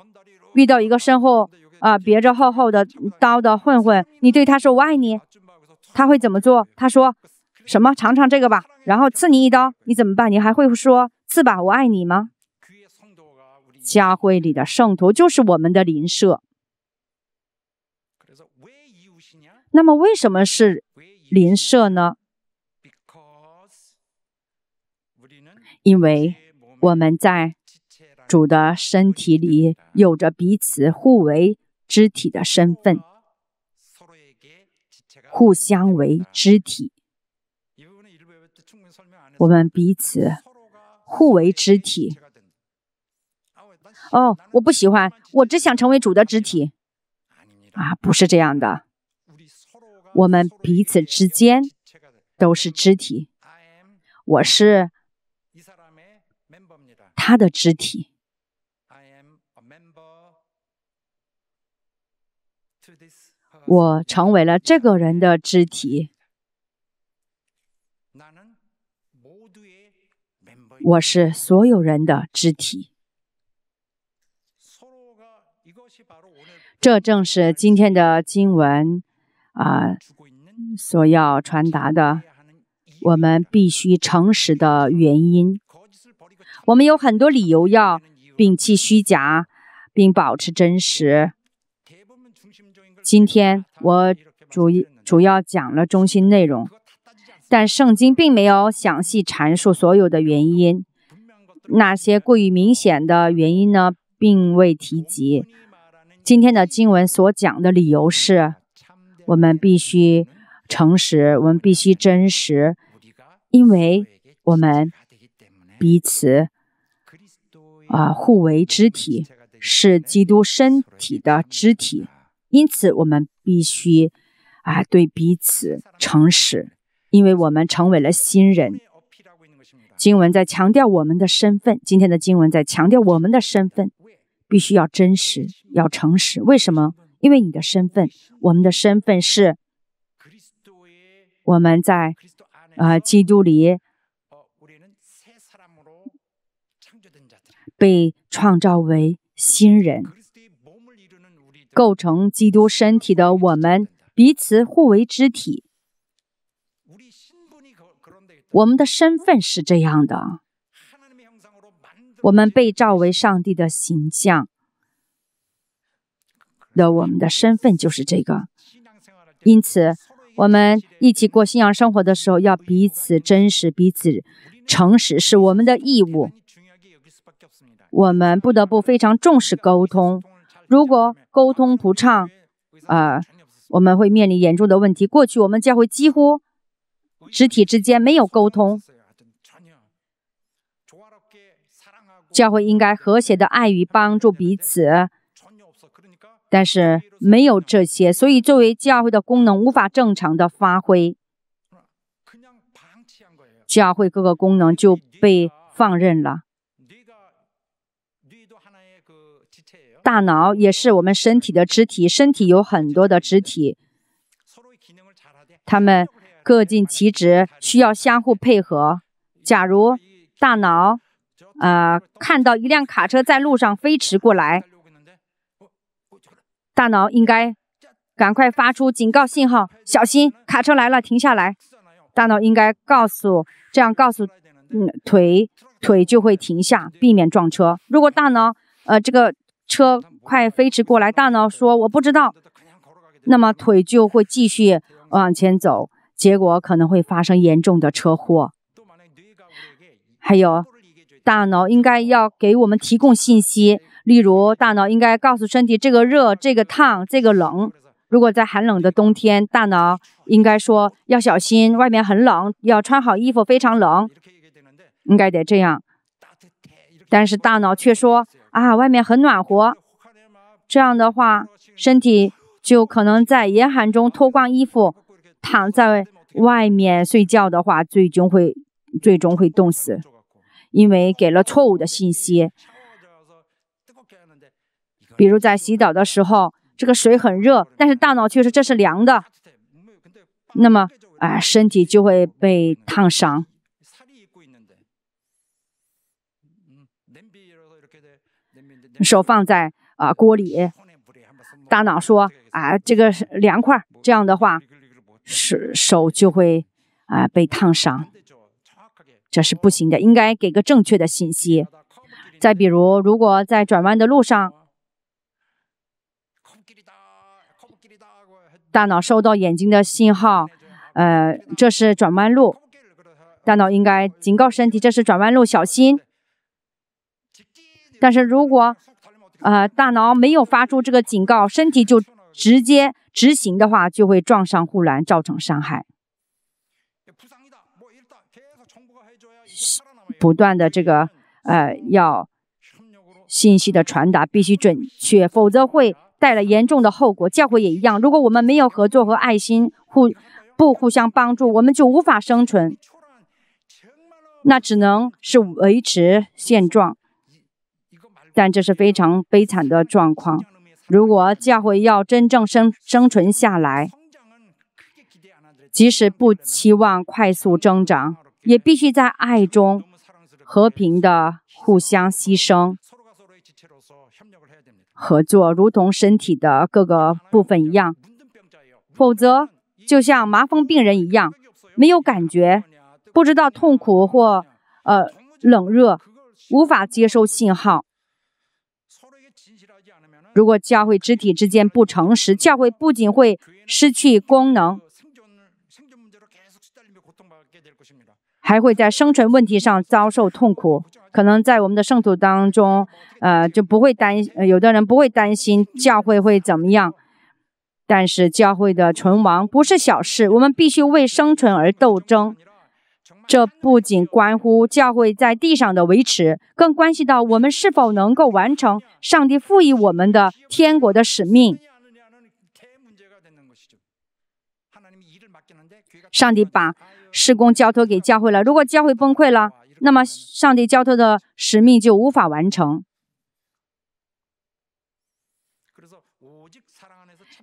遇到一个身后啊别着厚厚的刀的混混，你对他说我爱你，他会怎么做？他说什么？尝尝这个吧，然后刺你一刀，你怎么办？你还会说刺吧，我爱你吗？教会里的圣徒就是我们的邻舍。那么为什么是邻舍呢？因为我们在主的身体里有着彼此互为肢体的身份，互相为肢体。我们彼此互为肢体。哦，我不喜欢，我只想成为主的肢体啊！不是这样的，我们彼此之间都是肢体。我是。他的肢体，我成为了这个人的肢体，我是所有人的肢体。这正是今天的经文啊，所要传达的，我们必须诚实的原因。我们有很多理由要摒弃虚假，并保持真实。今天我主主要讲了中心内容，但圣经并没有详细阐述所有的原因。那些过于明显的原因呢，并未提及。今天的经文所讲的理由是：我们必须诚实，我们必须真实，因为我们。彼此啊，互为肢体，是基督身体的肢体。因此，我们必须啊，对彼此诚实，因为我们成为了新人。经文在强调我们的身份。今天的经文在强调我们的身份，必须要真实，要诚实。为什么？因为你的身份，我们的身份是我们在呃基督里。被创造为新人，构成基督身体的我们，彼此互为肢体。我们的身份是这样的：我们被照为上帝的形象。那我们的身份就是这个。因此，我们一起过信仰生活的时候，要彼此真实、彼此诚实，是我们的义务。我们不得不非常重视沟通。如果沟通不畅，呃，我们会面临严重的问题。过去，我们教会几乎肢体之间没有沟通，教会应该和谐的爱与帮助彼此，但是没有这些，所以作为教会的功能无法正常的发挥，教会各个功能就被放任了。大脑也是我们身体的肢体，身体有很多的肢体，他们各尽其职，需要相互配合。假如大脑，呃，看到一辆卡车在路上飞驰过来，大脑应该赶快发出警告信号：小心，卡车来了，停下来！大脑应该告诉这样告诉，嗯，腿腿就会停下，避免撞车。如果大脑，呃，这个。车快飞驰过来，大脑说我不知道，那么腿就会继续往前走，结果可能会发生严重的车祸。还有，大脑应该要给我们提供信息，例如大脑应该告诉身体这个热、这个烫、这个冷。如果在寒冷的冬天，大脑应该说要小心，外面很冷，要穿好衣服，非常冷，应该得这样。但是大脑却说。啊，外面很暖和，这样的话，身体就可能在严寒中脱光衣服，躺在外面睡觉的话，最终会最终会冻死，因为给了错误的信息。比如在洗澡的时候，这个水很热，但是大脑却说这是凉的，那么啊，身体就会被烫伤。手放在啊锅里，大脑说啊这个凉快，这样的话手手就会啊被烫伤，这是不行的，应该给个正确的信息。再比如，如果在转弯的路上，大脑收到眼睛的信号，呃，这是转弯路，大脑应该警告身体这是转弯路，小心。但是如果呃，大脑没有发出这个警告，身体就直接执行的话，就会撞上护栏，造成伤害。不断的这个呃，要信息的传达必须准确，否则会带来严重的后果。教会也一样，如果我们没有合作和爱心，互不互相帮助，我们就无法生存。那只能是维持现状。但这是非常悲惨的状况。如果教会要真正生生存下来，即使不期望快速增长，也必须在爱中和平的互相牺牲。合作如同身体的各个部分一样，否则就像麻风病人一样，没有感觉，不知道痛苦或呃冷热，无法接收信号。如果教会肢体之间不诚实，教会不仅会失去功能，还会在生存问题上遭受痛苦。可能在我们的圣徒当中，呃，就不会担，有的人不会担心教会会怎么样。但是教会的存亡不是小事，我们必须为生存而斗争。这不仅关乎教会在地上的维持，更关系到我们是否能够完成上帝赋予我们的天国的使命。上帝把施工交托给教会了，如果教会崩溃了，那么上帝交托的使命就无法完成。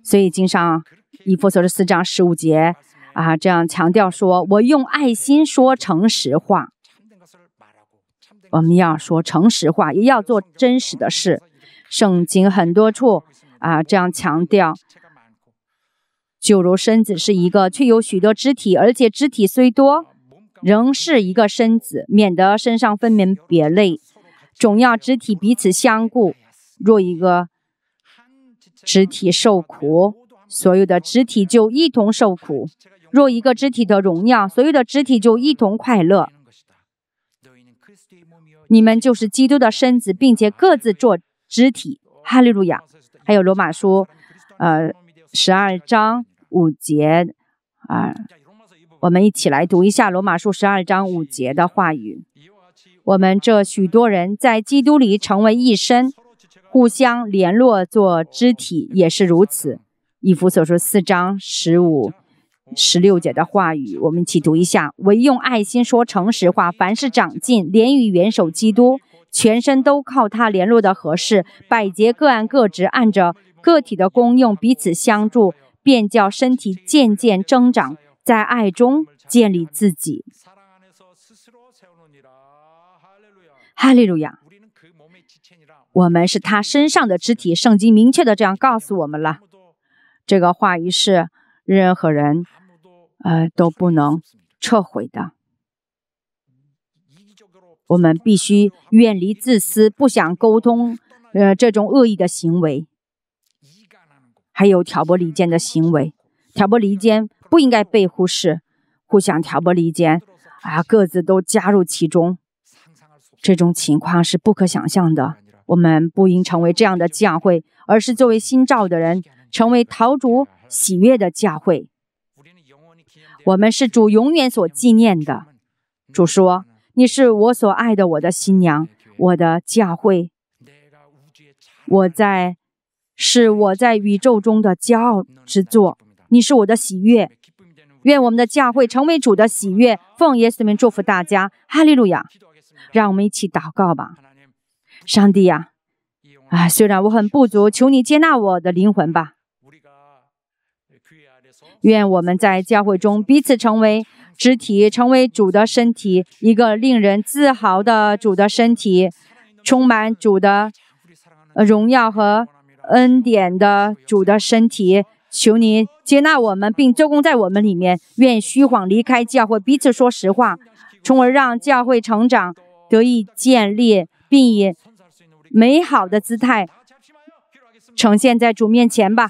所以，经上以弗所的四章十五节。啊，这样强调说，我用爱心说诚实话。我们要说诚实话，也要做真实的事。圣经很多处啊，这样强调，就如身子是一个，却有许多肢体，而且肢体虽多，仍是一个身子，免得身上分门别类，总要肢体彼此相顾。若一个肢体受苦，所有的肢体就一同受苦。若一个肢体得荣耀，所有的肢体就一同快乐。你们就是基督的身子，并且各自做肢体。哈利路亚！还有罗马书，呃，十二章五节啊，我们一起来读一下罗马书十二章五节的话语。我们这许多人在基督里成为一身，互相联络做肢体，也是如此。以弗所说四章十五。十六节的话语，我们一起读一下：唯用爱心说诚实话。凡事长进，连于元首基督，全身都靠他联络的合适，百节各按各职，按着个体的功用彼此相助，便叫身体渐渐增长，在爱中建立自己。哈利路亚！我们是他身上的肢体。圣经明确的这样告诉我们了。这个话语是任何人。呃，都不能撤回的。我们必须远离自私、不想沟通、呃，这种恶意的行为，还有挑拨离间的行为。挑拨离间不应该被忽视。互相挑拨离间，啊，各自都加入其中，这种情况是不可想象的。我们不应成为这样的教会，而是作为新造的人，成为陶灼喜悦的教会。我们是主永远所纪念的。主说：“你是我所爱的，我的新娘，我的教会。我在是我在宇宙中的骄傲之作。你是我的喜悦。愿我们的教会成为主的喜悦。奉耶稣名祝福大家，哈利路亚！让我们一起祷告吧。上帝呀，啊，虽然我很不足，求你接纳我的灵魂吧。”愿我们在教会中彼此成为肢体，成为主的身体，一个令人自豪的主的身体，充满主的荣耀和恩典的主的身体。求你接纳我们，并做工在我们里面。愿虚晃离开教会，彼此说实话，从而让教会成长，得以建立，并以美好的姿态呈现在主面前吧。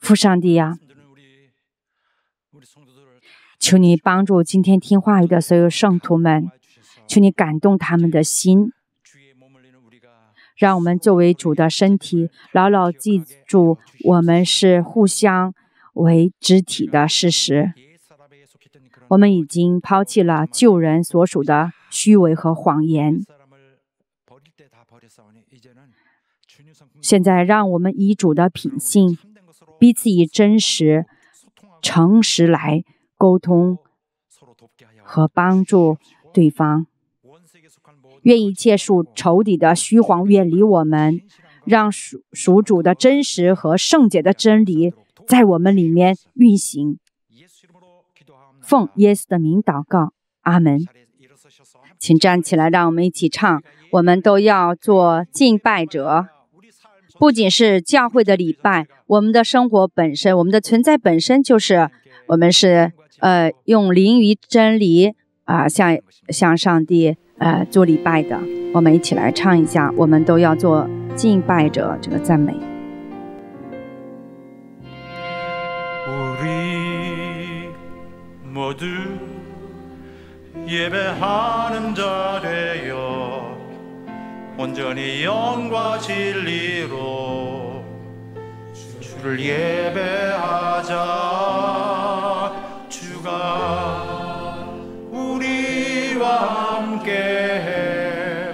父上帝呀，求你帮助今天听话语的所有圣徒们，求你感动他们的心，让我们作为主的身体，牢牢记住我们是互相为肢体的事实。我们已经抛弃了旧人所属的虚伪和谎言。现在，让我们以主的品性，彼此以真实、诚实来沟通和帮助对方。愿一切属仇敌的虚谎远离我们，让属属主的真实和圣洁的真理在我们里面运行。奉耶稣的名祷告，阿门。请站起来，让我们一起唱。我们都要做敬拜者。不仅是教会的礼拜，我们的生活本身，我们的存在本身，就是我们是呃用灵与真理啊向向上帝呃做礼拜的。我们一起来唱一下，我们都要做敬拜者，这个赞美。 온전히 영과 진리로 주를 예배하자 주가 우리와 함께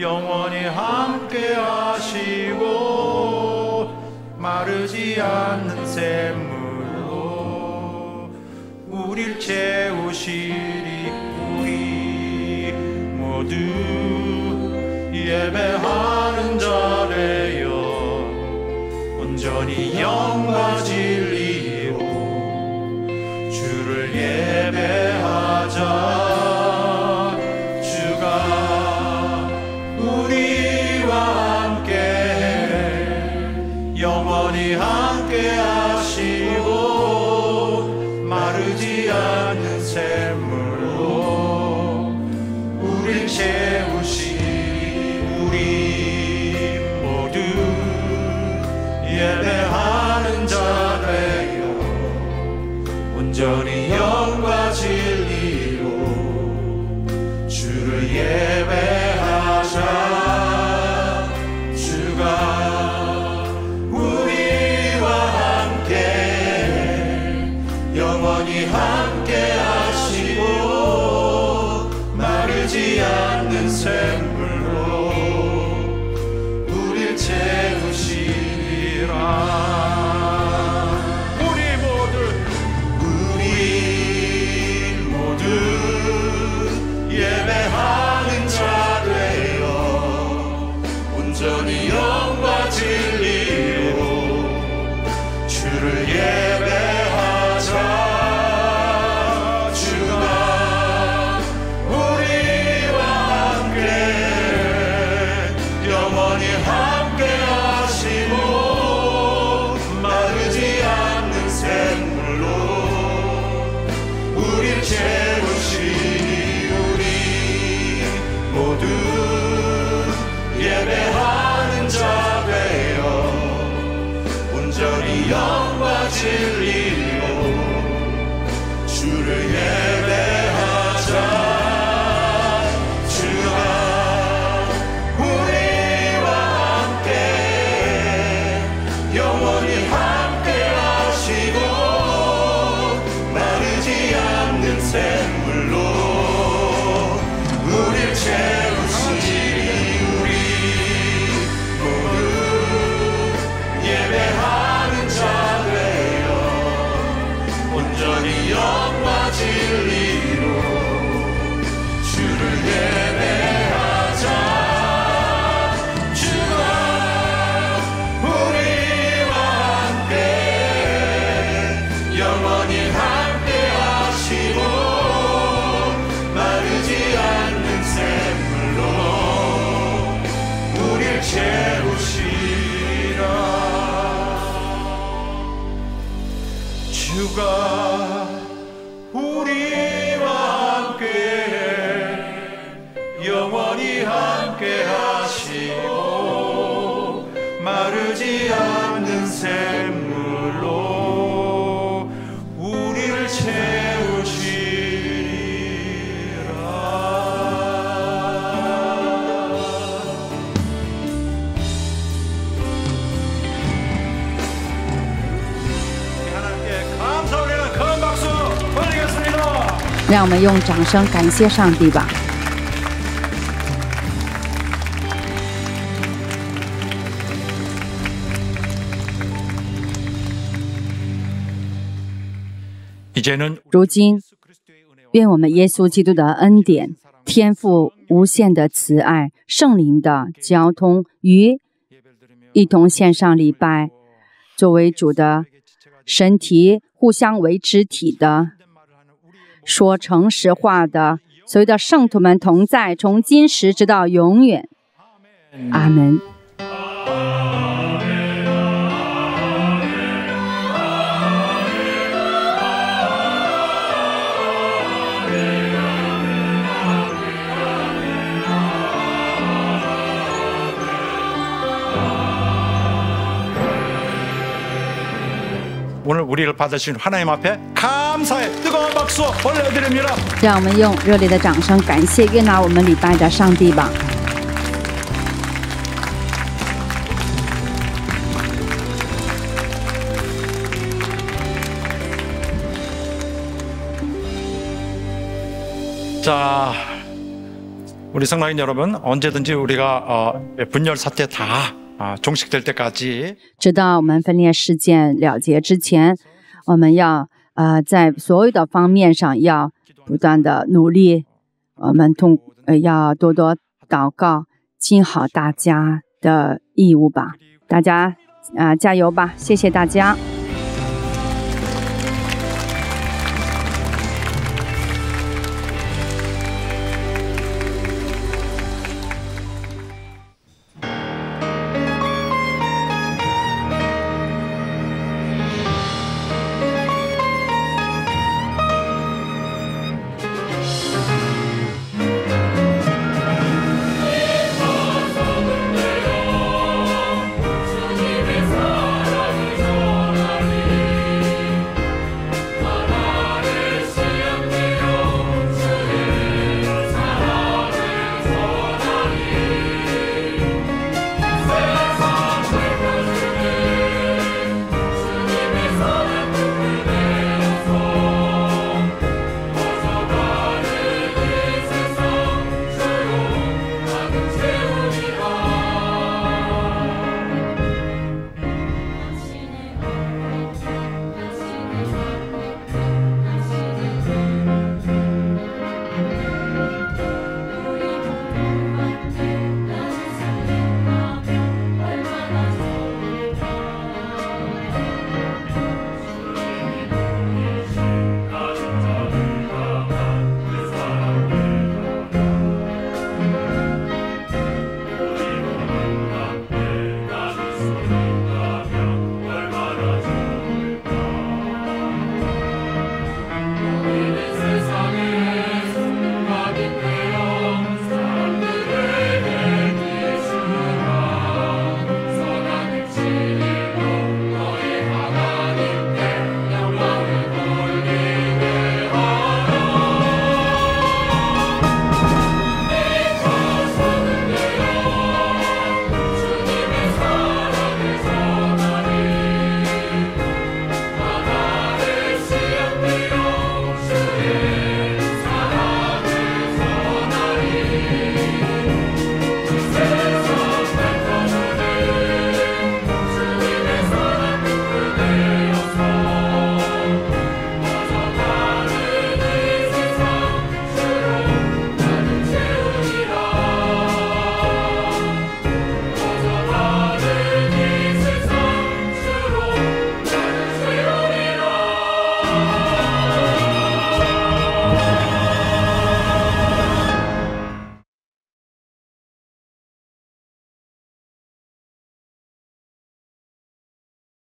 영원히 함께 하시고 마르지 않는 샘물로 우릴 채우시리 우리 모두 예배하는 자래요 온전히 영과 진리로 주를 예배하자 온전히 영과 진리로 주를 예배 让我们用掌声感谢上帝吧。如今，愿我们耶稣基督的恩典、天赋无限的慈爱、圣灵的交通与一同献上礼拜，作为主的身体，互相为肢体的。说诚实话的所有的圣徒们同在，从今时直到永远。阿门。 오늘 우리를 받으신 하나님 앞에 감사의 뜨거운 박수 올려드립니다. 让我们用热烈的掌声感谢悦纳我们礼拜的上帝吧。 자, 우리 성랑인 여러분 언제든지 우리가 어, 예, 분열 사태 다啊，终止掉的，直到我们分裂事件了结之前，我们要啊，在所有的方面上要不断的努力，我们通呃要多多祷告，尽好大家的义务吧，大家啊加油吧，谢谢大家。